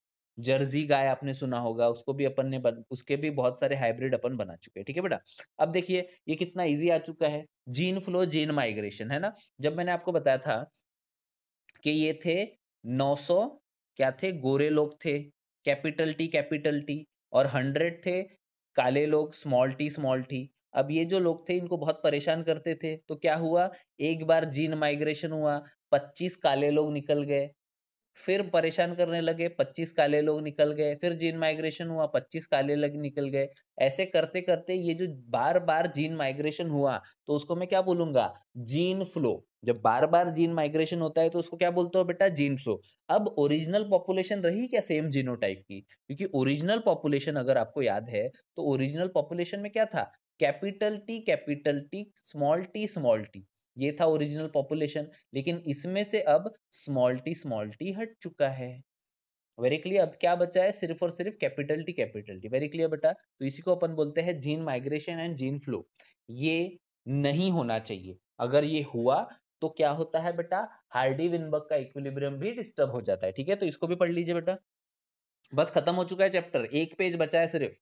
जर्जी गाय आपने सुना होगा उसको भी अपन ने बन, उसके भी बहुत सारे हाइब्रिड अपन बना चुके हैं ठीक है बेटा अब देखिए ये कितना इजी आ चुका है जीन फ्लो जीन माइग्रेशन है ना जब मैंने आपको बताया था कि ये थे 900 क्या थे गोरे लोग थे कैपिटल टी कैपिटल टी और 100 थे काले लोग स्मॉल टी स्मॉल टी अब ये जो लोग थे इनको बहुत परेशान करते थे तो क्या हुआ एक बार जीन माइग्रेशन हुआ पच्चीस काले लोग निकल गए फिर परेशान करने लगे पच्चीस काले लोग निकल गए फिर जीन माइग्रेशन हुआ पच्चीस काले लोग निकल गए ऐसे करते करते ये जो बार बार जीन माइग्रेशन हुआ तो उसको मैं क्या बोलूंगा जीन फ्लो जब बार बार जीन माइग्रेशन होता है तो उसको क्या बोलते हो बेटा जीन फ्लो अब ओरिजिनल पॉपुलेशन रही क्या सेम जीनो की क्योंकि ओरिजिनल पॉपुलेशन अगर आपको याद है तो ओरिजिनल पॉपुलेशन में क्या था capital T capital T small T small T ये था ओरिजिनल पॉपुलेशन लेकिन इसमें से अब स्मॉल टी स्मॉल टी हट चुका है वेरी क्लियर अब क्या बचा है सिर्फ और सिर्फ capital T capital T very clear बेटा तो इसी को अपन बोलते हैं gene migration and gene flow ये नहीं होना चाहिए अगर ये हुआ तो क्या होता है बेटा हार्डी विनबर्ग का इक्विलिब्रियम भी डिस्टर्ब हो जाता है ठीक है तो इसको भी पढ़ लीजिए बेटा बस खत्म हो चुका है चैप्टर एक पेज बचा है सिर्फ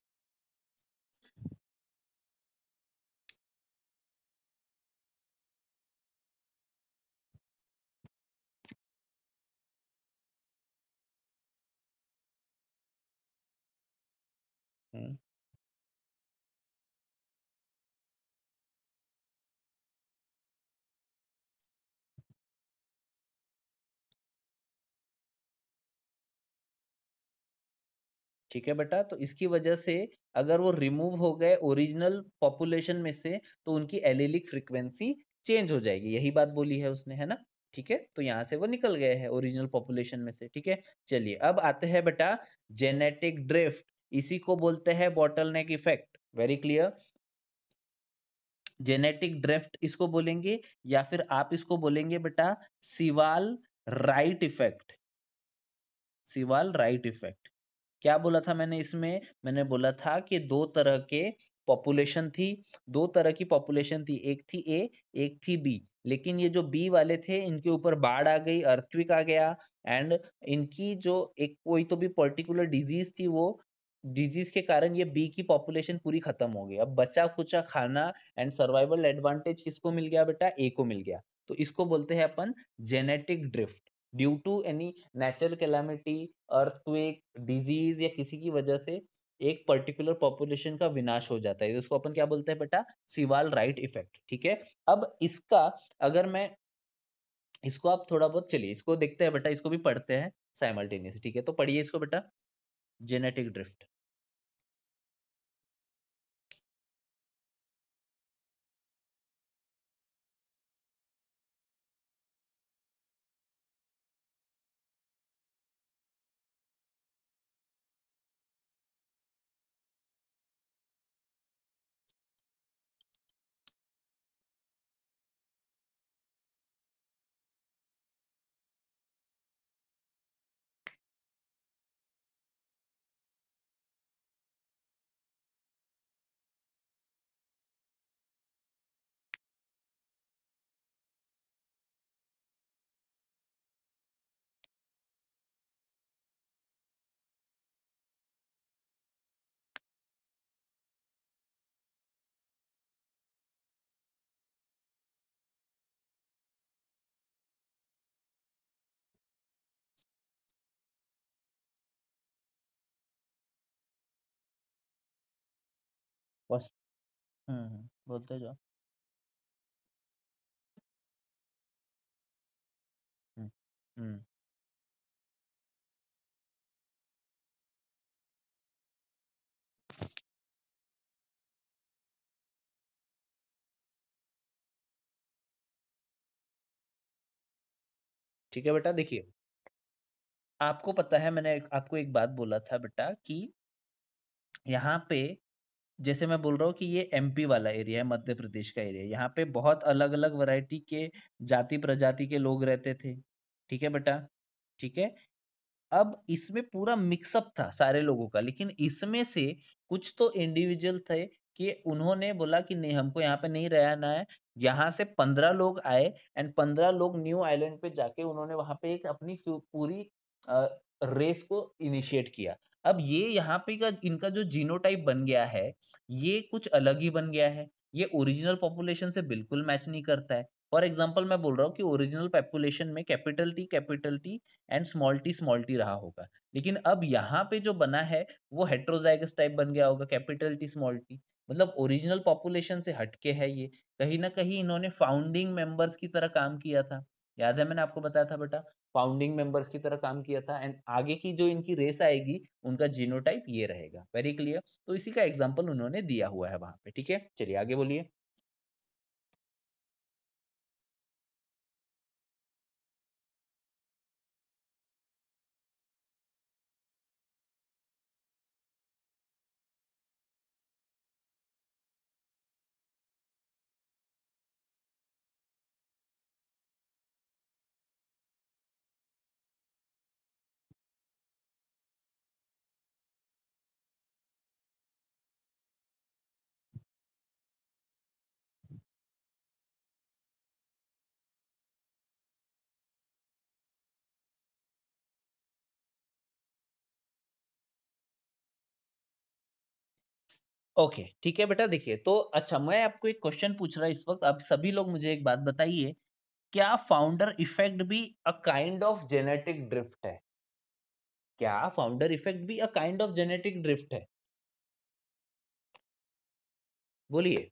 ठीक है बेटा तो इसकी वजह से अगर वो रिमूव हो गए ओरिजिनल पॉपुलेशन में से तो उनकी एलिलिक फ्रिक्वेंसी चेंज हो जाएगी यही बात बोली है उसने है ना ठीक है तो यहाँ से वो निकल गए हैं ओरिजिनल पॉपुलेशन में से ठीक है चलिए अब आते हैं बेटा जेनेटिक ड्रिफ्ट इसी को बोलते हैं bottle neck effect very clear genetic drift इसको बोलेंगे या फिर आप इसको बोलेंगे बेटा Sewall Wright effect Sewall Wright effect क्या बोला था मैंने इसमें मैंने बोला था कि दो तरह के पॉपुलेशन थी दो तरह की पॉपुलेशन थी एक थी ए एक थी बी लेकिन ये जो बी वाले थे इनके ऊपर बाढ़ आ गई अर्थक्विक आ गया एंड इनकी जो एक कोई तो भी पर्टिकुलर डिजीज थी वो डिजीज के कारण ये बी की पॉपुलेशन पूरी खत्म हो गई अब बचा कुचा खाना एंड सर्वाइवल एडवांटेज किसको मिल गया बेटा ए को मिल गया तो इसको बोलते हैं अपन genetic drift due to any natural calamity earthquake disease या किसी की वजह से एक पर्टिकुलर पॉपुलेशन का विनाश हो जाता है उसको अपन क्या बोलते हैं बेटा सिवाल राइट इफेक्ट ठीक है अब इसका अगर मैं इसको आप थोड़ा बहुत चलिए इसको देखते हैं बेटा इसको भी पढ़ते हैं साइमल्टेनियस ठीक है तो पढ़िए इसको बेटा जेनेटिक ड्रिफ्ट बस हम्म बोलते जाओ। ठीक है बेटा, देखिए आपको पता है मैंने आपको एक बात बोला था बेटा कि यहाँ पे जैसे मैं बोल रहा हूँ कि ये एमपी वाला एरिया है मध्य प्रदेश का एरिया यहाँ पे बहुत अलग अलग वैरायटी के जाति प्रजाति के लोग रहते थे ठीक है बेटा ठीक है अब इसमें पूरा मिक्सअप था सारे लोगों का लेकिन इसमें से कुछ तो इंडिविजुअल थे कि उन्होंने बोला कि नहीं हमको यहाँ पे नहीं रहना है यहाँ से पंद्रह लोग आए एंड पंद्रह लोग न्यू आइलैंड पे जाके उन्होंने वहाँ पे एक अपनी पूरी रेस को इनिशिएट किया अब ये यहाँ पे का इनका जो जीनोटाइप बन गया है ये कुछ अलग ही बन गया है ये ओरिजिनल पॉपुलेशन से बिल्कुल मैच नहीं करता है फॉर एग्जाम्पल मैं बोल रहा हूँ कि ओरिजिनल पॉपुलेशन में capital T capital T and small T small T रहा होगा लेकिन अब यहाँ पे जो बना है वो हेट्रोजाइगस टाइप बन गया होगा कैपिटल टी स्मॉल टी मतलब ओरिजिनल पॉपुलेशन से हटके है ये कहीं ना कहीं इन्होंने फाउंडिंग मेंबर्स की तरह काम किया था याद है मैंने आपको बताया था बेटा फाउंडिंग मेंबर्स की तरह काम किया था एंड आगे की जो इनकी रेस आएगी उनका जीनोटाइप ये रहेगा वेरी क्लियर तो इसी का एग्जाम्पल उन्होंने दिया हुआ है वहां पे ठीक है चलिए आगे बोलिए ओके ठीक है बेटा देखिए तो अच्छा मैं आपको एक क्वेश्चन पूछ रहा इस वक्त आप सभी लोग मुझे एक बात बताइए क्या फाउंडर इफेक्ट भी a kind of genetic drift है क्या फाउंडर इफेक्ट भी a kind of genetic drift है बोलिए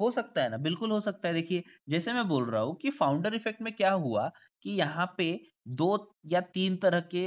हो सकता है ना बिल्कुल हो सकता है देखिए जैसे मैं बोल रहा हूं कि फाउंडर इफेक्ट में क्या हुआ कि यहाँ पे दो या तीन तरह के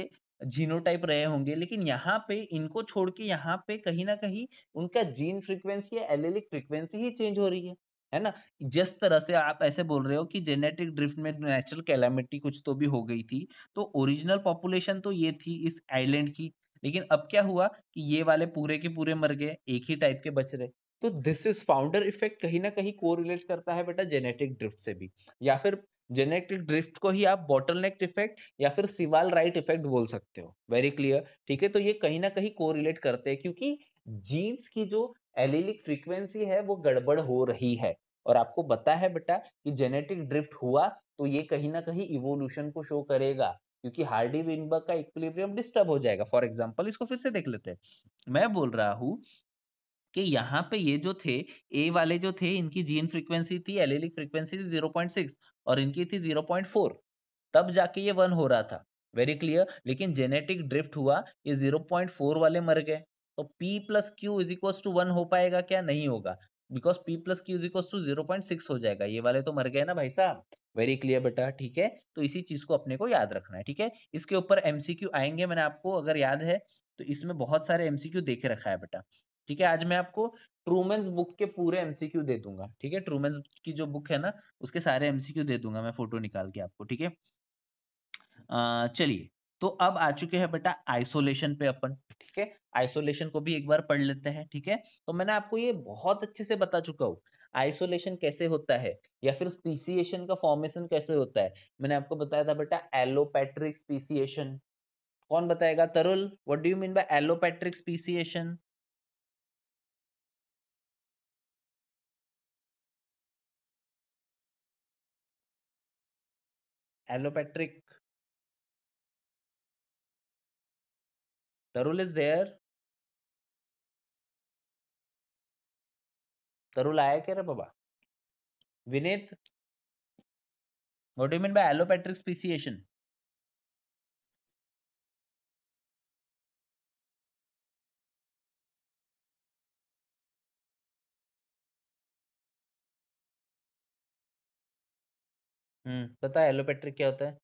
जीनोटाइप रहे होंगे लेकिन यहाँ पे इनको छोड़ के यहाँ पे कहीं ना कहीं उनका जीन फ्रिक्वेंसी या एलेलिक फ्रिक्वेंसी ही चेंज हो रही है है ना जिस तरह से आप ऐसे बोल रहे हो कि जेनेटिक ड्रिफ्ट में नेचुरल कैलामिटी कुछ तो भी हो गई थी तो ओरिजिनल पॉपुलेशन तो ये थी इस आइलैंड की लेकिन अब क्या हुआ कि ये वाले पूरे के पूरे मर गए एक ही टाइप के बच रहे तो दिस इज फाउंडर इफेक्ट कहीं ना कहीं कोरिलेट करता है बेटा जेनेटिक ड्रिफ्ट से भी या फिर जेनेटिक ड्रिफ्ट को ही आप बॉटल नेक इफेक्ट या फिर सिवाल राइट इफेक्ट बोल सकते हो वेरी क्लियर ठीक है तो ये कहीं ना कहीं कोरिलेट करते हैं क्योंकि जीन्स की जो एलिलिक फ्रीक्वेंसी है वो गड़बड़ हो रही है और आपको पता है बेटा कि जेनेटिक ड्रिफ्ट हुआ तो ये कहीं ना कहीं इवोल्यूशन को शो करेगा क्योंकि हार्डी विनबर्ग का इक्विलिब्रियम डिस्टर्ब हो जाएगा फॉर एग्जाम्पल इसको फिर से देख लेते हैं मैं बोल रहा हूँ कि यहाँ पे ये जो थे ए वाले जो थे इनकी जीन फ्रीक्वेंसी थी एलेलिक फ्रीक्वेंसी थी जीरो पॉइंट सिक्स और इनकी थी जीरो पॉइंट फोर तब जाके ये वन हो रहा था वेरी क्लियर लेकिन जेनेटिक ड्रिफ्ट हुआ ये जीरो पॉइंट फोर वाले मर गए तो P plus Q is equal to one हो पाएगा क्या नहीं होगा because P plus Q is equal to zero point six हो जाएगा ये वाले तो मर गए ना भाई साहब वेरी क्लियर बेटा ठीक है तो इसी चीज को अपने को याद रखना है ठीक है इसके ऊपर एमसीक्यू आएंगे मैंने आपको अगर याद है तो इसमें बहुत सारे एमसीक्यू देखे रखा है बेटा ठीक है आज मैं आपको ट्रूमेंस बुक के पूरे एमसीक्यू दे दूंगा ठीक है ट्रूमेंस की जो बुक है ना उसके सारे एमसीक्यू दे दूंगा मैं फोटो निकाल के आपको ठीक है चलिए तो अब आ चुके हैं बेटा आइसोलेशन पे अपन ठीक है आइसोलेशन को भी एक बार पढ़ लेते हैं ठीक है तो मैंने आपको ये बहुत अच्छे से बता चुका हूँ आइसोलेशन कैसे होता है या फिर स्पीसीएशन का फॉर्मेशन कैसे होता है मैंने आपको बताया था बेटा एलोपैट्रिक स्पीसीएशन कौन बताएगा Tarul what do you mean by allopatric speciation allopatric. The rule is there. Tarul आया क्या रे बाबा Vineet what do mean by allopatric speciation हुँ, हम्म, पता है एलोपेट्रिक क्या होता है?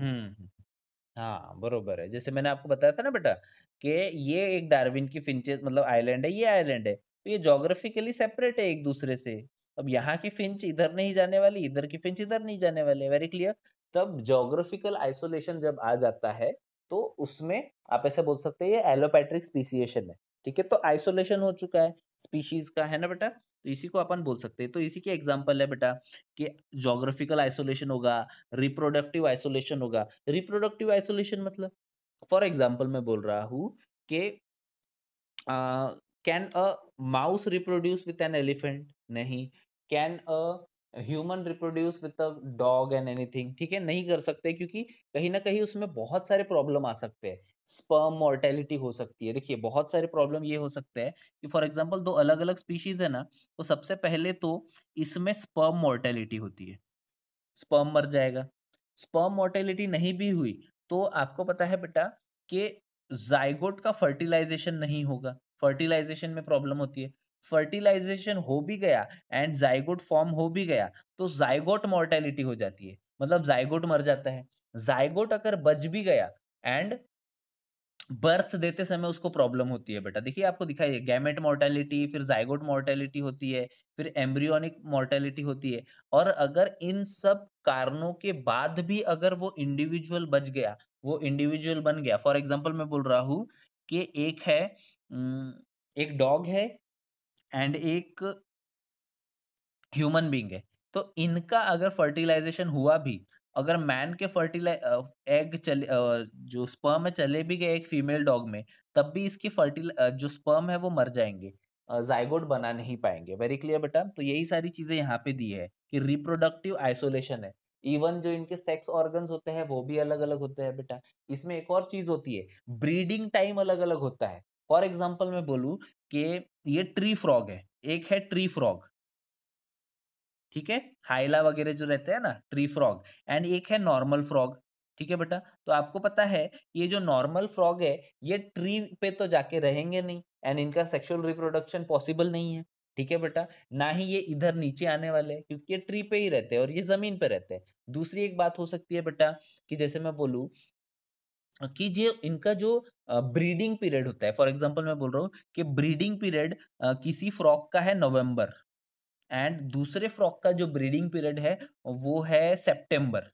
हम्म, हम्म हाँ, बरोबर है। जैसे मैंने आपको बताया था ना बेटा कि ये एक डार्विन की फिंचेस मतलब आइलैंड है, ये आइलैंड है। तो ये जोग्राफिकली सेपरेट है एक-दूसरे से। अब यहाँ की फिंच इधर नहीं जाने वाली इधर की फिंच इधर नहीं जाने वाली वेरी क्लियर तब जोग्राफिकल आइसोलेशन जब आ जाता है तो उसमें आप ऐसे बोल सकते हैं ये एलोपैट्रिक स्पीसिएशन है ठीक है तो आइसोलेशन हो चुका है स्पीशीज का है ना बेटा तो इसी को अपन बोल सकते हैं तो इसी की एग्जाम्पल है बेटा कि जोग्राफिकल आइसोलेशन होगा रिप्रोडक्टिव आइसोलेशन होगा रिप्रोडक्टिव आइसोलेशन मतलब फॉर एग्जाम्पल मैं बोल रहा हूँ कि can a mouse reproduce with an elephant नहीं can a human reproduce with a dog and anything ठीक है नहीं कर सकते क्योंकि कहीं ना कहीं उसमें बहुत सारे प्रॉब्लम आ सकते हैं स्पर्म मोर्टेलिटी हो सकती है देखिए बहुत सारे प्रॉब्लम ये हो सकते हैं कि फॉर एग्जांपल दो अलग अलग स्पीशीज है ना तो सबसे पहले तो इसमें स्पर्म मोर्टेलिटी होती है स्पर्म मर जाएगा स्पर्म मोर्टेलिटी नहीं भी हुई तो आपको पता है बेटा कि जायगोट का फर्टिलाइजेशन नहीं होगा फर्टिलाइजेशन में प्रॉब्लम होती है फर्टिलाइजेशन हो भी गया एंड जाइगोट फॉर्म हो भी गया तो जाइगोट मोर्टेलिटी हो जाती है मतलब जाइगोट मर जाता है जाइगोट अगर बच भी गया एंड बर्थ देते समय उसको प्रॉब्लम होती है बेटा देखिए आपको दिखाई गैमेट मोर्टेलिटी फिर जाइगोट मोर्टेलिटी होती है फिर एम्ब्रियोनिक मोर्टेलिटी होती है और अगर इन सब कारणों के बाद भी अगर वो इंडिविजुअल बच गया वो इंडिविजुअल बन गया फॉर एग्जाम्पल मैं बोल रहा हूँ कि एक है एक डॉग है एंड एक ह्यूमन बींग है तो इनका अगर फर्टिलाइजेशन हुआ भी अगर मैन के फर्टिलाइज एग चले जो स्पर्म है चले भी गए एक फीमेल डॉग में तब भी इसकी फर्टिल जो स्पर्म है वो मर जाएंगे जायगोड बना नहीं पाएंगे वेरी क्लियर बेटा तो यही सारी चीजें यहाँ पे दी है कि रिप्रोडक्टिव आइसोलेशन है इवन जो इनके सेक्स ऑर्गन्स होते हैं वो भी अलग अलग होते हैं बेटा इसमें एक और चीज होती है ब्रीडिंग टाइम अलग अलग होता है फॉर एग्जाम्पल मैं बोलूँ कि ये ट्री फ्रॉग है एक है ट्री फ्रॉग ठीक है हाइला वगैरह जो रहते हैं ना ट्री फ्रॉग एंड एक है नॉर्मल फ्रॉग ठीक है बेटा तो आपको पता है ये जो नॉर्मल फ्रॉग है ये ट्री पे तो जाके रहेंगे नहीं एंड इनका सेक्सुअल रिप्रोडक्शन पॉसिबल नहीं है ठीक है बेटा ना ही ये इधर नीचे आने वाले क्योंकि ये ट्री पे ही रहते हैं और ये जमीन पे रहते हैं दूसरी एक बात हो सकती है बेटा कि जैसे मैं बोलूँ कि जो इनका जो ब्रीडिंग पीरियड होता है फॉर एग्जांपल मैं बोल रहा हूँ कि ब्रीडिंग पीरियड किसी फ्रॉक का है नवंबर एंड दूसरे फ्रॉक का जो ब्रीडिंग पीरियड है वो है सेप्टेम्बर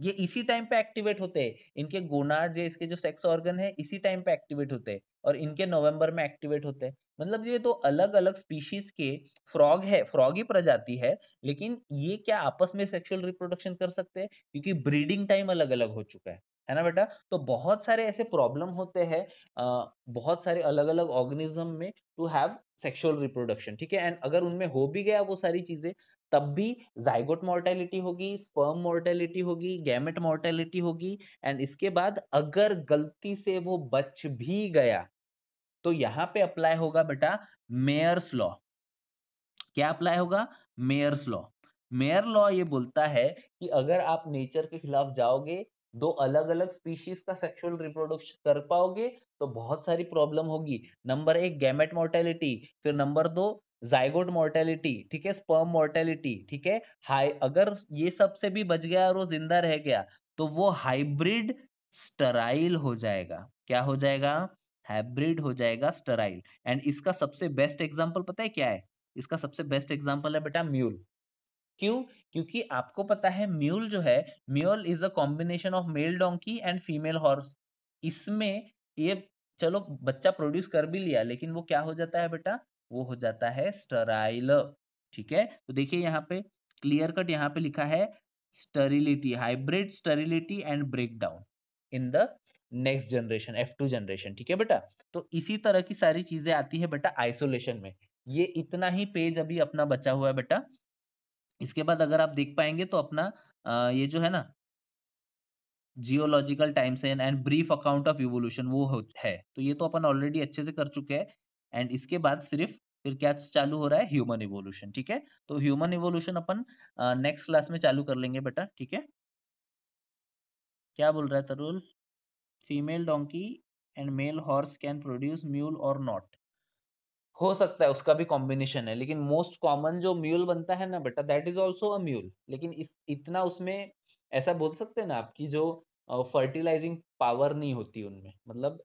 ये इसी टाइम पे एक्टिवेट होते हैं इनके गोनार जो इसके जो सेक्स ऑर्गन है इसी टाइम पे एक्टिवेट होते हैं और इनके नवंबर में एक्टिवेट होते हैं मतलब ये तो अलग अलग स्पीशीज के फ्रॉग है फ्रॉग ही प्रजाति है लेकिन ये क्या आपस में सेक्सुअल रिप्रोडक्शन कर सकते हैं क्योंकि ब्रीडिंग टाइम अलग अलग हो चुका है है ना बेटा तो बहुत सारे ऐसे प्रॉब्लम होते हैं बहुत सारे अलग अलग ऑर्गेनिज्म में टू हैव सेक्सुअल रिप्रोडक्शन ठीक है एंड अगर उनमें हो भी गया वो सारी चीज़ें तब भी जाइगोट मोर्टेलिटी होगी स्पर्म मोर्टेलिटी होगी गैमेट मोर्टेलिटी होगी एंड इसके बाद अगर गलती से वो बच भी गया तो यहाँ पे अप्लाई होगा बेटा मेयर्स लॉ क्या अप्लाई होगा मेयर्स लॉ मेयर लॉ ये बोलता है कि अगर आप नेचर के खिलाफ जाओगे दो अलग अलग स्पीशीज का सेक्सुअल रिप्रोडक्शन कर पाओगे तो बहुत सारी प्रॉब्लम होगी नंबर एक गैमेट मोर्टेलिटी फिर नंबर दो जाइगोट मोर्टेलिटी ठीक है स्पर्म मोर्टेलिटी ठीक है हाई अगर ये सब से भी बच गया और वो जिंदा रह गया तो वो हाइब्रिड स्टराइल हो जाएगा क्या हो जाएगा हाइब्रिड हो जाएगा स्टराइल एंड इसका सबसे बेस्ट एग्जाम्पल पता है क्या है इसका सबसे बेस्ट एग्जाम्पल है बेटा म्यूल क्यों क्योंकि आपको पता है म्यूल जो है mule is a combination of male donkey and female horse इसमें ये चलो बच्चा प्रोड्यूस कर भी लिया लेकिन वो क्या हो जाता है बेटा वो हो जाता है स्टराइल ठीक है तो देखिए यहाँ पे क्लियर कट यहाँ पे लिखा है sterility hybrid sterility and break down in the next generation F two generation ठीक है बेटा तो इसी तरह की सारी चीजें आती है बेटा आइसोलेशन में ये इतना ही पेज अभी अपना बचा हुआ है बेटा इसके बाद अगर आप देख पाएंगे तो अपना आ, ये जो है ना जियोलॉजिकल टाइम सेन and brief account of evolution वो है तो ये तो अपन ऑलरेडी अच्छे से कर चुके हैं एंड इसके बाद सिर्फ फिर क्या चालू हो रहा है ह्यूमन इवोल्यूशन ठीक है तो ह्यूमन इवोल्यूशन अपन नेक्स्ट क्लास में चालू कर लेंगे बेटा ठीक है क्या बोल रहा है Tarul female donkey and male horse can produce mule or not हो सकता है उसका भी कॉम्बिनेशन है लेकिन मोस्ट कॉमन जो म्यूल बनता है ना बेटा that is also a mule लेकिन इस इतना उसमें ऐसा बोल सकते हैं ना आपकी जो फर्टिलाइजिंग पावर नहीं होती उनमें मतलब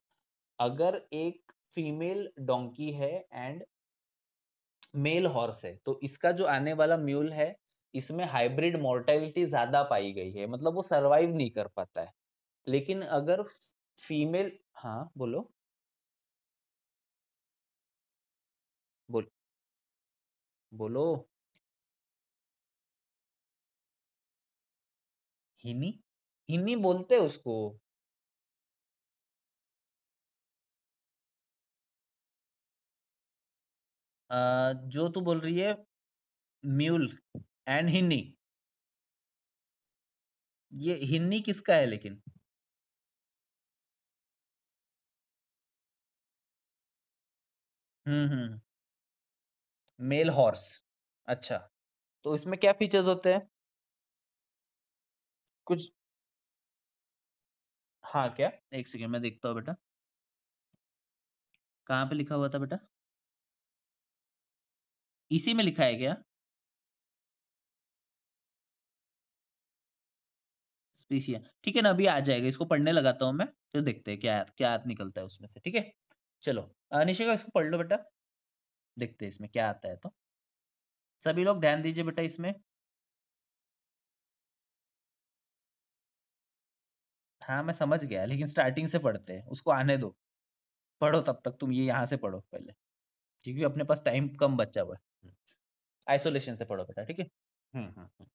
अगर एक फीमेल डोंकी है एंड मेल हॉर्स है तो इसका जो आने वाला म्यूल है इसमें हाइब्रिड मोर्टेलिटी ज़्यादा पाई गई है मतलब वो सरवाइव नहीं कर पाता है लेकिन अगर फीमेल हाँ बोलो बोलो हिनी हिनी बोलते उसको आ, जो तू बोल रही है म्यूल एंड हिन्नी ये हिन्नी किसका है लेकिन हम्म हम्म मेल हॉर्स अच्छा तो इसमें क्या फीचर्स होते हैं कुछ हाँ क्या एक सेकेंड मैं देखता हूँ बेटा कहाँ पे लिखा हुआ था बेटा इसी में लिखा है क्या स्पीशिया ठीक है ना अभी आ जाएगा इसको पढ़ने लगाता हूँ मैं फिर देखते हैं क्या क्या निकलता है उसमें से ठीक है चलो निशिका इसको पढ़ लो बेटा देखते हैं इसमें क्या आता है तो सभी लोग ध्यान दीजिए बेटा इसमें हाँ मैं समझ गया लेकिन स्टार्टिंग से पढ़ते हैं उसको आने दो पढ़ो तब तक तुम ये यहाँ से पढ़ो पहले क्योंकि अपने पास टाइम कम बचा हुआ है आइसोलेशन हम्म। से पढ़ो बेटा ठीक है हम्म हम्म, हम्म।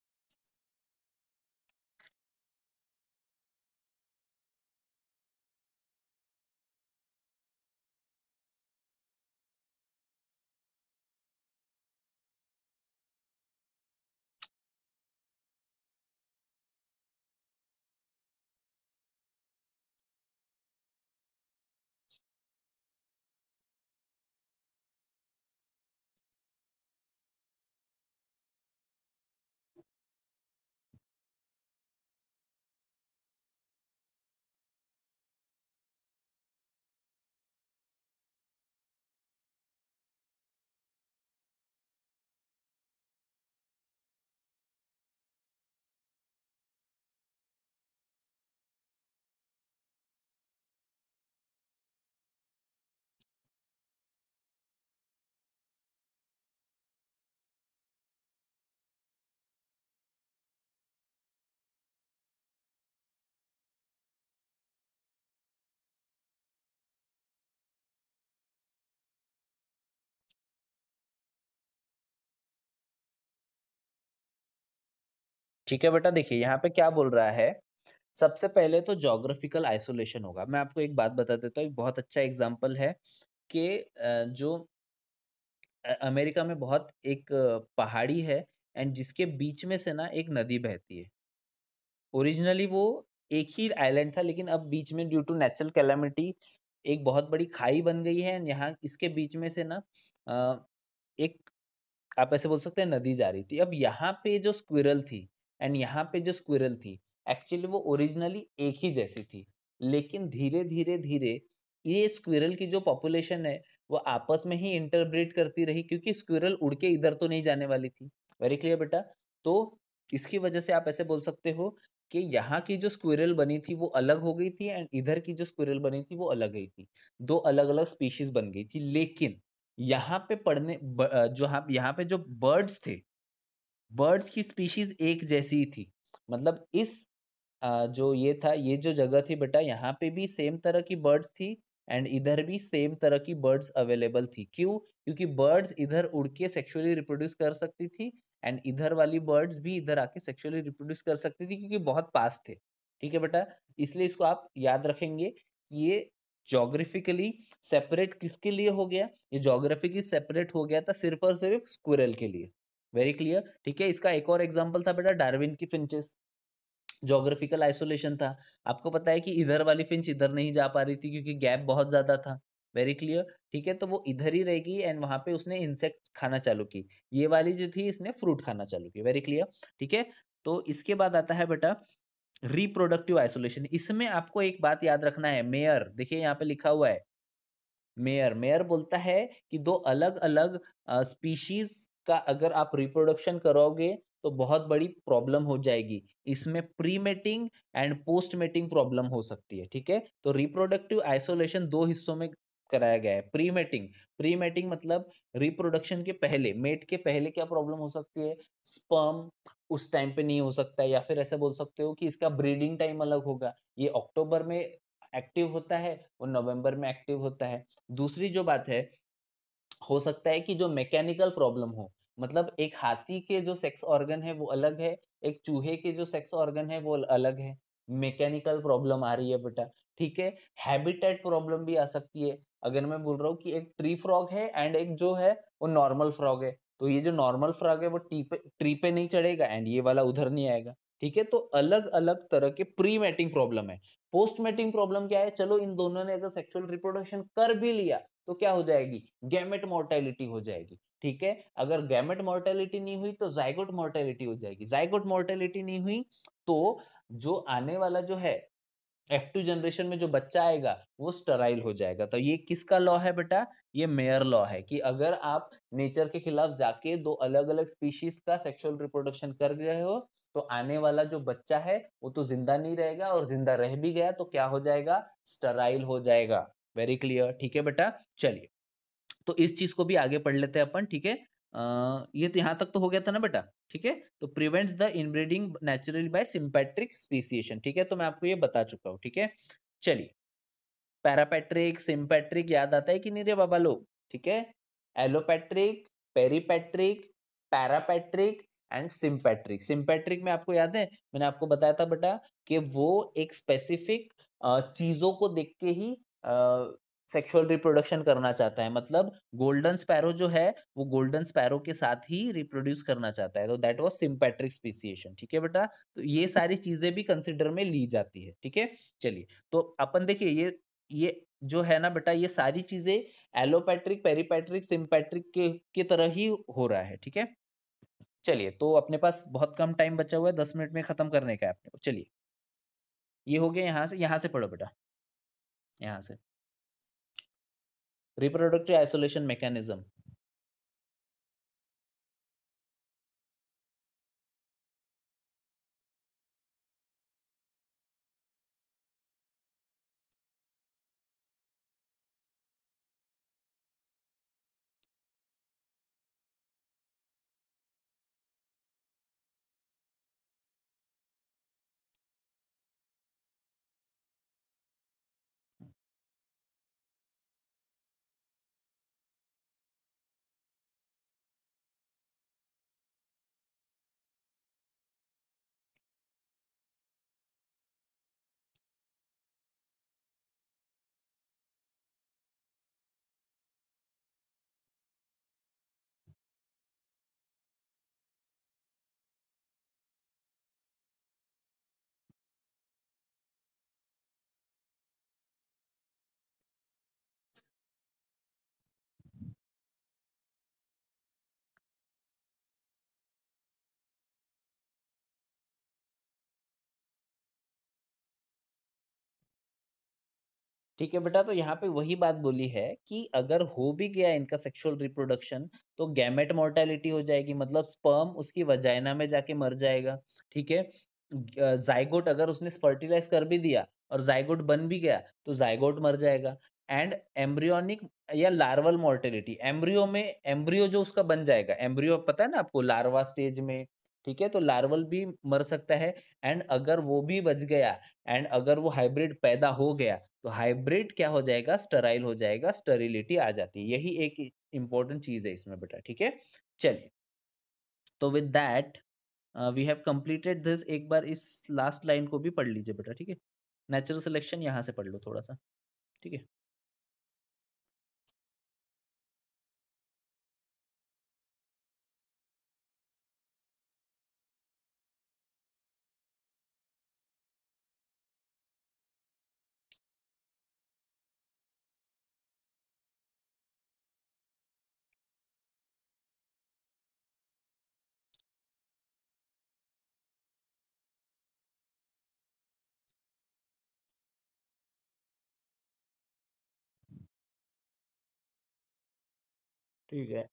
ठीक है बेटा देखिए यहाँ पे क्या बोल रहा है सबसे पहले तो जोग्राफिकल आइसोलेशन होगा मैं आपको एक बात बता देता हूँ बहुत अच्छा एग्जाम्पल है कि जो अमेरिका में बहुत एक पहाड़ी है एंड जिसके बीच में से ना एक नदी बहती है ओरिजिनली वो एक ही आइलैंड था लेकिन अब बीच में ड्यू टू नेचुरल कैलामिटी एक बहुत बड़ी खाई बन गई है एंड यहाँ इसके बीच में से ना एक आप ऐसे बोल सकते हैं नदी जा रही थी अब यहाँ पे जो स्क्विरल थी एंड यहाँ पे जो स्क्विरल थी एक्चुअली वो ओरिजिनली एक ही जैसी थी लेकिन धीरे धीरे धीरे ये स्क्विरल की जो पॉपुलेशन है वो आपस में ही इंटरब्रेट करती रही क्योंकि स्क्विरल उड़ के इधर तो नहीं जाने वाली थी वेरी क्लियर बेटा तो इसकी वजह से आप ऐसे बोल सकते हो कि यहाँ की जो स्क्विरल बनी थी वो अलग हो गई थी एंड इधर की जो स्क्विरल बनी थी वो अलग गई थी दो अलग अलग स्पीशीज बन गई थी लेकिन यहाँ पे पढ़ने जो हाँ यहाँ पे जो बर्ड्स थे बर्ड्स की स्पीशीज एक जैसी ही थी मतलब इस जो ये था ये जो जगह थी बेटा यहाँ पे भी सेम तरह की बर्ड्स थी एंड इधर भी सेम तरह की बर्ड्स अवेलेबल थी क्यों क्योंकि बर्ड्स इधर उड़ के सेक्सुअली रिप्रोड्यूस कर सकती थी एंड इधर वाली बर्ड्स भी इधर आके सेक्सुअली रिप्रोड्यूस कर सकती थी क्योंकि बहुत पास थे ठीक है बेटा इसलिए इसको आप याद रखेंगे कि ये जोग्राफिकली सेपरेट किसके लिए हो गया ये जोग्राफिकली सेपरेट हो गया था सिर्फ और सिर्फ स्क्विरल के लिए वेरी क्लियर ठीक है इसका एक और एग्जाम्पल था बेटा डार्विन की फिंचेस जोग्राफिकल आइसोलेशन था आपको पता है कि इधर वाली फिंच इधर नहीं जा पा रही थी क्योंकि गैप बहुत ज़्यादा था वेरी क्लियर ठीक है तो वो इधर ही रहेगी एंड वहाँ पे उसने इंसेक्ट खाना चालू की ये वाली जो थी इसने फ्रूट खाना चालू की वेरी क्लियर ठीक है तो इसके बाद आता है बेटा रिप्रोडक्टिव आइसोलेशन इसमें आपको एक बात याद रखना है मेयर देखिए यहाँ पे लिखा हुआ है मेयर मेयर बोलता है कि दो अलग अलग स्पीशीज का अगर आप रिप्रोडक्शन करोगे तो बहुत बड़ी प्रॉब्लम हो जाएगी इसमें pre mating and post mating problem हो सकती है ठीक है तो रिप्रोडक्टिव आइसोलेशन दो हिस्सों में कराया गया है प्री मेटिंग प्री मेटिंग मतलब रिप्रोडक्शन के पहले मेट के पहले क्या प्रॉब्लम हो सकती है स्पर्म उस टाइम पे नहीं हो सकता है या फिर ऐसा बोल सकते हो कि इसका ब्रीडिंग टाइम अलग होगा ये अक्टूबर में एक्टिव होता है और नवंबर में एक्टिव होता है दूसरी जो बात है हो सकता है कि जो मैकेनिकल प्रॉब्लम हो मतलब एक हाथी के जो सेक्स ऑर्गन है वो अलग है एक चूहे के जो सेक्स ऑर्गन है वो अलग है मैकेनिकल प्रॉब्लम आ रही है बेटा ठीक है हैबिटेट प्रॉब्लम भी आ सकती है अगर मैं बोल रहा हूँ कि एक ट्री फ्रॉग है एंड एक जो है वो नॉर्मल फ्रॉग है तो ये जो नॉर्मल फ्रॉग है वो ट्री पे ट्री पे नहीं चढ़ेगा एंड ये वाला उधर नहीं आएगा ठीक है तो अलग अलग तरह के प्री मैटिंग प्रॉब्लम है पोस्ट मैटिंग प्रॉब्लम क्या है चलो इन दोनों ने अगर सेक्सुअल रिप्रोडक्शन कर भी लिया तो क्या हो जाएगी गैमेट मोर्टेलिटी हो जाएगी ठीक है अगर गैमेट मोर्टेलिटी नहीं हुई तो जायगोट मोर्टेलिटी हो जाएगी जायगोट मोर्टेलिटी नहीं हुई तो जो आने वाला जो है एफ टू जनरेशन में जो बच्चा आएगा वो स्टराइल हो जाएगा तो ये किसका लॉ है बेटा ये मेयर लॉ है कि अगर आप नेचर के खिलाफ जाके दो अलग अलग स्पीशीज का सेक्सुअल रिप्रोडक्शन कर रहे हो तो आने वाला जो बच्चा है वो तो जिंदा नहीं रहेगा और जिंदा रह भी गया तो क्या हो जाएगा स्टराइल हो जाएगा वेरी क्लियर ठीक है बेटा चलिए तो इस चीज को भी आगे पढ़ लेते हैं अपन ठीक है ये तो यहाँ तक तो हो गया था ना बेटा ठीक है तो prevents the inbreeding naturally by sympatric speciation ठीक है तो मैं आपको ये बता चुका हूँ ठीक है चलिए पैरापैट्रिक सिम्पैट्रिक याद आता है कि नहीं रे बाबा लोग ठीक है allopatric peripatric parapatric and sympatric sympatric में आपको याद है मैंने आपको बताया था बेटा कि वो एक स्पेसिफिक चीज़ों को देख के ही सेक्सुअल रिप्रोडक्शन करना चाहता है मतलब गोल्डन स्पैरो जो है वो गोल्डन स्पैरो के साथ ही रिप्रोड्यूस करना चाहता है तो दैट वाज सिम्पैट्रिक स्पीसिएशन ठीक है बेटा तो ये सारी चीजें भी कंसिडर में ली जाती है ठीक है चलिए तो अपन देखिए ये ये जो है ना बेटा ये सारी चीजें एलोपैट्रिक पेरीपैट्रिक सिम्पैट्रिक के के तरह ही हो रहा है ठीक है चलिए तो अपने पास बहुत कम टाइम बचा हुआ है दस मिनट में खत्म करने का है अपने चलिए ये हो गया यहाँ से यहाँ से पढ़ो बेटा यहाँ से reproductive isolation mechanism ठीक है बेटा तो यहाँ पे वही बात बोली है कि अगर हो भी गया इनका सेक्सुअल रिप्रोडक्शन तो गैमेट मोर्टेलिटी हो जाएगी मतलब स्पर्म उसकी वजाइना में जाके मर जाएगा ठीक है जायगोट अगर उसने फर्टिलाइज कर भी दिया और जायगोट बन भी गया तो जाइगोट मर जाएगा एंड एम्ब्रियोनिक या लार्वल मोर्टेलिटी एम्ब्रियो में एम्ब्रियो जो उसका बन जाएगा एम्ब्रियो पता है ना आपको लार्वा स्टेज में ठीक है तो लार्वल भी मर सकता है एंड अगर वो भी बच गया एंड अगर वो हाइब्रिड पैदा हो गया तो हाइब्रिड क्या हो जाएगा स्टराइल हो जाएगा स्टरिलिटी आ जाती है यही एक इंपॉर्टेंट चीज है इसमें बेटा ठीक है चलिए तो with that we have completed this एक बार इस लास्ट लाइन को भी पढ़ लीजिए बेटा ठीक है नेचुरल सिलेक्शन यहाँ से पढ़ लो थोड़ा सा ठीक है ठीक है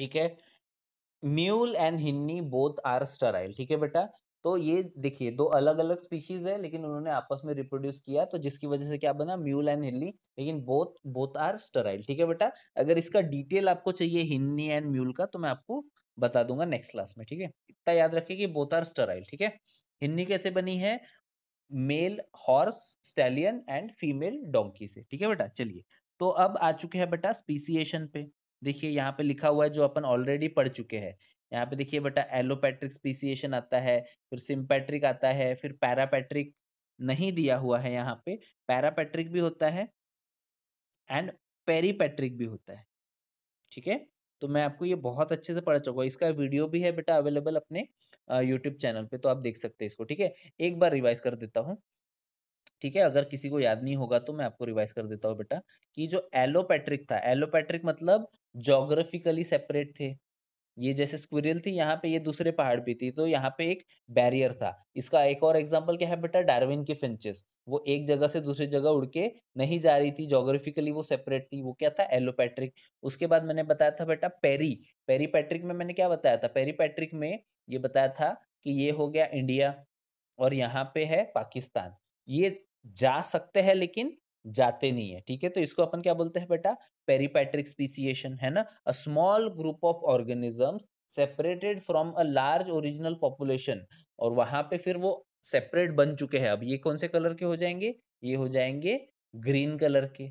ठीक है mule and hinny both are sterile ठीक है बेटा तो ये देखिए दो अलग अलग स्पीशीज है लेकिन उन्होंने आपस में रिप्रोड्यूस किया तो जिसकी वजह से क्या बना म्यूल एंड हिन्नी लेकिन बोथ बोथ आर स्टराइल ठीक है बेटा अगर इसका डिटेल आपको चाहिए हिन्नी एंड म्यूल का तो मैं आपको बता दूंगा नेक्स्ट क्लास में ठीक है इतना याद रखिए कि बोथ आर स्टराइल ठीक है हिन्नी कैसे बनी है male horse stallion and female donkey से ठीक है बेटा चलिए तो अब आ चुके हैं बेटा स्पीसीएशन पे देखिए यहाँ पे लिखा हुआ है जो अपन ऑलरेडी पढ़ चुके हैं यहाँ पे देखिए बेटा एलोपैट्रिक स्पीसीएशन आता है फिर सिम्पैट्रिक आता है फिर पैरापैट्रिक नहीं दिया हुआ है यहाँ पे पैरापैट्रिक भी होता है एंड पेरीपैट्रिक भी होता है ठीक है तो मैं आपको ये बहुत अच्छे से पढ़ चुका इसका वीडियो भी है बेटा अवेलेबल अपने यूट्यूब चैनल पे तो आप देख सकते हैं इसको ठीक है एक बार रिवाइज कर देता हूँ ठीक है अगर किसी को याद नहीं होगा तो मैं आपको रिवाइज कर देता हूँ बेटा कि जो एलोपैट्रिक था एलोपैट्रिक मतलब जोग्राफिकली सेपरेट थे ये जैसे स्क्विरल थी यहाँ पे ये दूसरे पहाड़ पे थी तो यहाँ पे एक बैरियर था इसका एक और एग्जाम्पल क्या है बेटा डार्विन के फिंचेस वो एक जगह से दूसरी जगह उड़ के नहीं जा रही थी जोग्राफिकली वो सेपरेट थी वो क्या था एलोपैट्रिक उसके बाद मैंने बताया था बेटा पेरी पेरी पैट्रिक में मैंने क्या बताया था पेरी पैट्रिक में ये बताया था कि ये हो गया इंडिया और यहाँ पे है पाकिस्तान ये जा सकते हैं लेकिन जाते नहीं है ठीक है तो इसको अपन क्या बोलते हैं बेटा पेरीपैट्रिक speciation है ना a small group of organisms separated from a large original population और वहां पे फिर वो सेपरेट बन चुके हैं अब ये कौन से कलर के हो जाएंगे ये हो जाएंगे ग्रीन कलर के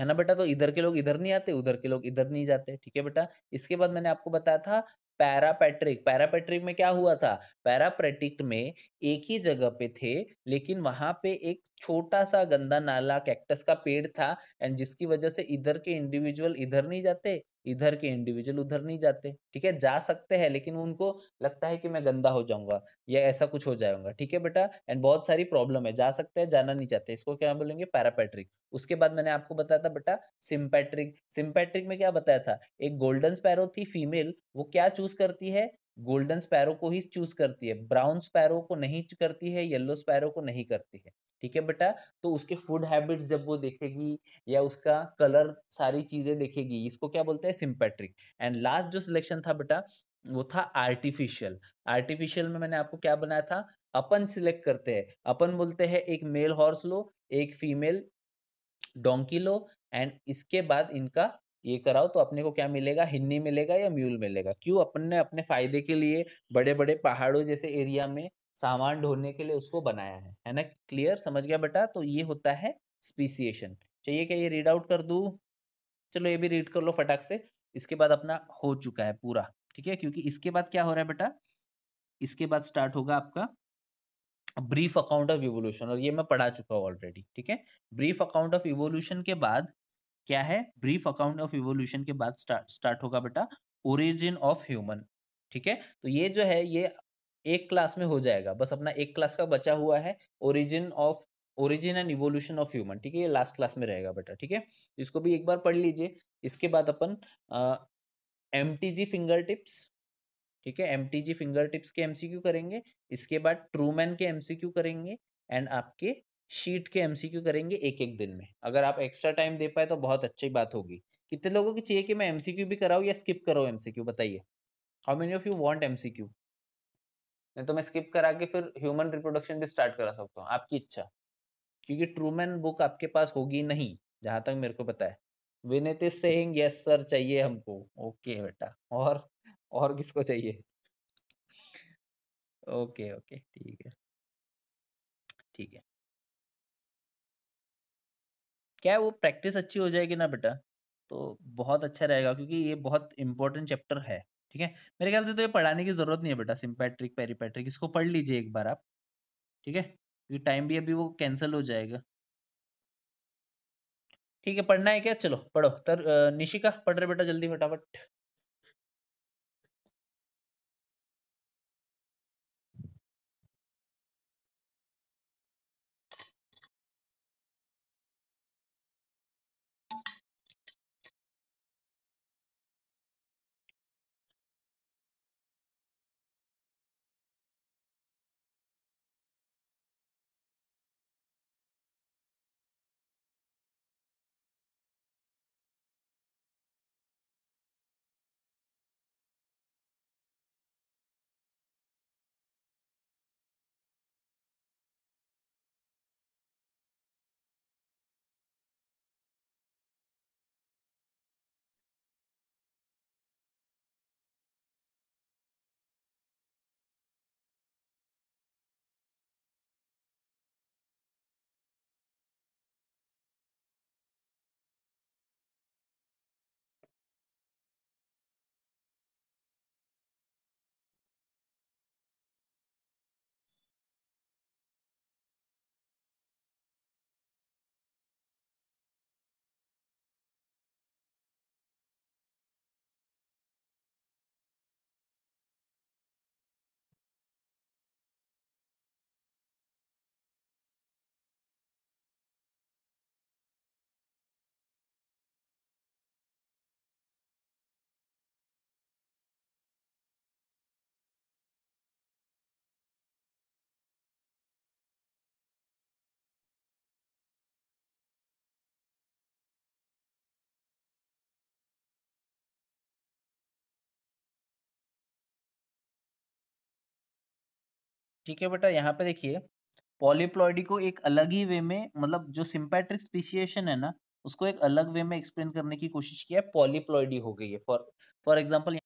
है ना बेटा तो इधर के लोग इधर नहीं आते उधर के लोग इधर नहीं जाते ठीक है बेटा इसके बाद मैंने आपको बताया था पैरापैट्रिक पैरापैट्रिक में क्या हुआ था पैरापेट्रिक में एक ही जगह पे थे लेकिन वहां पे एक छोटा सा गंदा नाला कैक्टस का पेड़ था एंड जिसकी वजह से इधर के इंडिविजुअल इधर नहीं जाते इधर के इंडिविजुअल उधर नहीं जाते ठीक है जा सकते हैं लेकिन उनको लगता है कि मैं गंदा हो जाऊंगा या ऐसा कुछ हो जाऊंगा ठीक है बेटा एंड बहुत सारी प्रॉब्लम है जा सकते हैं जाना नहीं चाहते इसको क्या बोलेंगे पैरापैट्रिक उसके बाद मैंने आपको बताया था बेटा सिम्पैट्रिक सिम्पैट्रिक में क्या बताया था एक गोल्डन स्पैरो थी फीमेल वो क्या चूज करती है गोल्डन स्पैरो को ही चूज करती है ब्राउन स्पैरो को नहीं करती है येलो स्पैरो को नहीं करती है ठीक है बेटा तो उसके फूड हैबिट्स जब वो देखेगी या उसका कलर सारी चीज़ें देखेगी इसको क्या बोलते हैं सिम्पेट्रिक एंड लास्ट जो सिलेक्शन था बेटा वो था आर्टिफिशियल आर्टिफिशियल में मैंने आपको क्या बनाया था अपन सिलेक्ट करते हैं अपन बोलते हैं एक मेल हॉर्स लो एक फीमेल डोंकी लो एंड इसके बाद इनका ये कराओ तो अपने को क्या मिलेगा हिन्नी मिलेगा या म्यूल मिलेगा क्यों अपन ने अपने फायदे के लिए बड़े बड़े पहाड़ों जैसे एरिया में सामान ढोने के लिए उसको बनाया है है ना क्लियर समझ गया बेटा तो ये होता है स्पीसीएशन चाहिए क्या ये रीड आउट कर दू चलो ये भी रीड कर लो फटाक से इसके बाद अपना हो चुका है पूरा ठीक है क्योंकि इसके बाद क्या हो रहा है बेटा इसके बाद स्टार्ट होगा आपका ब्रीफ अकाउंट ऑफ इवोल्यूशन और ये मैं पढ़ा चुका हूँ ऑलरेडी ठीक है ब्रीफ अकाउंट ऑफ इवोल्यूशन के बाद क्या है ब्रीफ अकाउंट ऑफ इवोल्यूशन के बाद स्टार्ट स्टार्ट होगा बेटा ओरिजिन ऑफ ह्यूमन ठीक है तो ये जो है ये एक क्लास में हो जाएगा बस अपना एक क्लास का बचा हुआ है origin of origin and evolution of human ठीक है ये लास्ट क्लास में रहेगा बेटा ठीक है इसको भी एक बार पढ़ लीजिए इसके बाद अपन M T G finger tips ठीक है M T G finger tips के क्यू करेंगे इसके बाद ट्रूमैन के क्यू करेंगे एंड आपके शीट के क्यू करेंगे एक एक दिन में अगर आप एक्स्ट्रा टाइम दे पाए तो बहुत अच्छी बात होगी कितने लोगों की चाहिए कि मैं क्यू भी कराऊँ या स्किप कराऊँ क्यू बताइए how many of you see Q नहीं तो मैं स्किप करा के फिर ह्यूमन रिप्रोडक्शन भी स्टार्ट करा सकता हूँ आपकी इच्छा क्योंकि ट्रूमैन बुक आपके पास होगी नहीं जहाँ तक मेरे को पता है विनित इज यस सर चाहिए हमको ओके बेटा और और किसको चाहिए ओके ओके ठीक है ठीक है क्या वो प्रैक्टिस अच्छी हो जाएगी ना बेटा तो बहुत अच्छा रहेगा क्योंकि ये बहुत इम्पोर्टेंट चैप्टर है ठीक है मेरे ख्याल से तो ये पढ़ाने की जरूरत नहीं है बेटा सिम्पैट्रिक पेरीपैट्रिक इसको पढ़ लीजिए एक बार आप ठीक है क्योंकि टाइम भी अभी वो कैंसिल हो जाएगा ठीक है पढ़ना है क्या चलो पढ़ो तर निशिका पढ़ रहे बेटा जल्दी फटाफट ठीक है बेटा यहाँ पे देखिए पॉलीप्लॉइडी को एक अलग ही वे में मतलब जो सिंपैट्रिक स्पीशिएशन है ना उसको एक अलग वे में एक्सप्लेन करने की कोशिश किया है पॉलीप्लॉइडी हो गई है फॉर फॉर एग्जाम्पल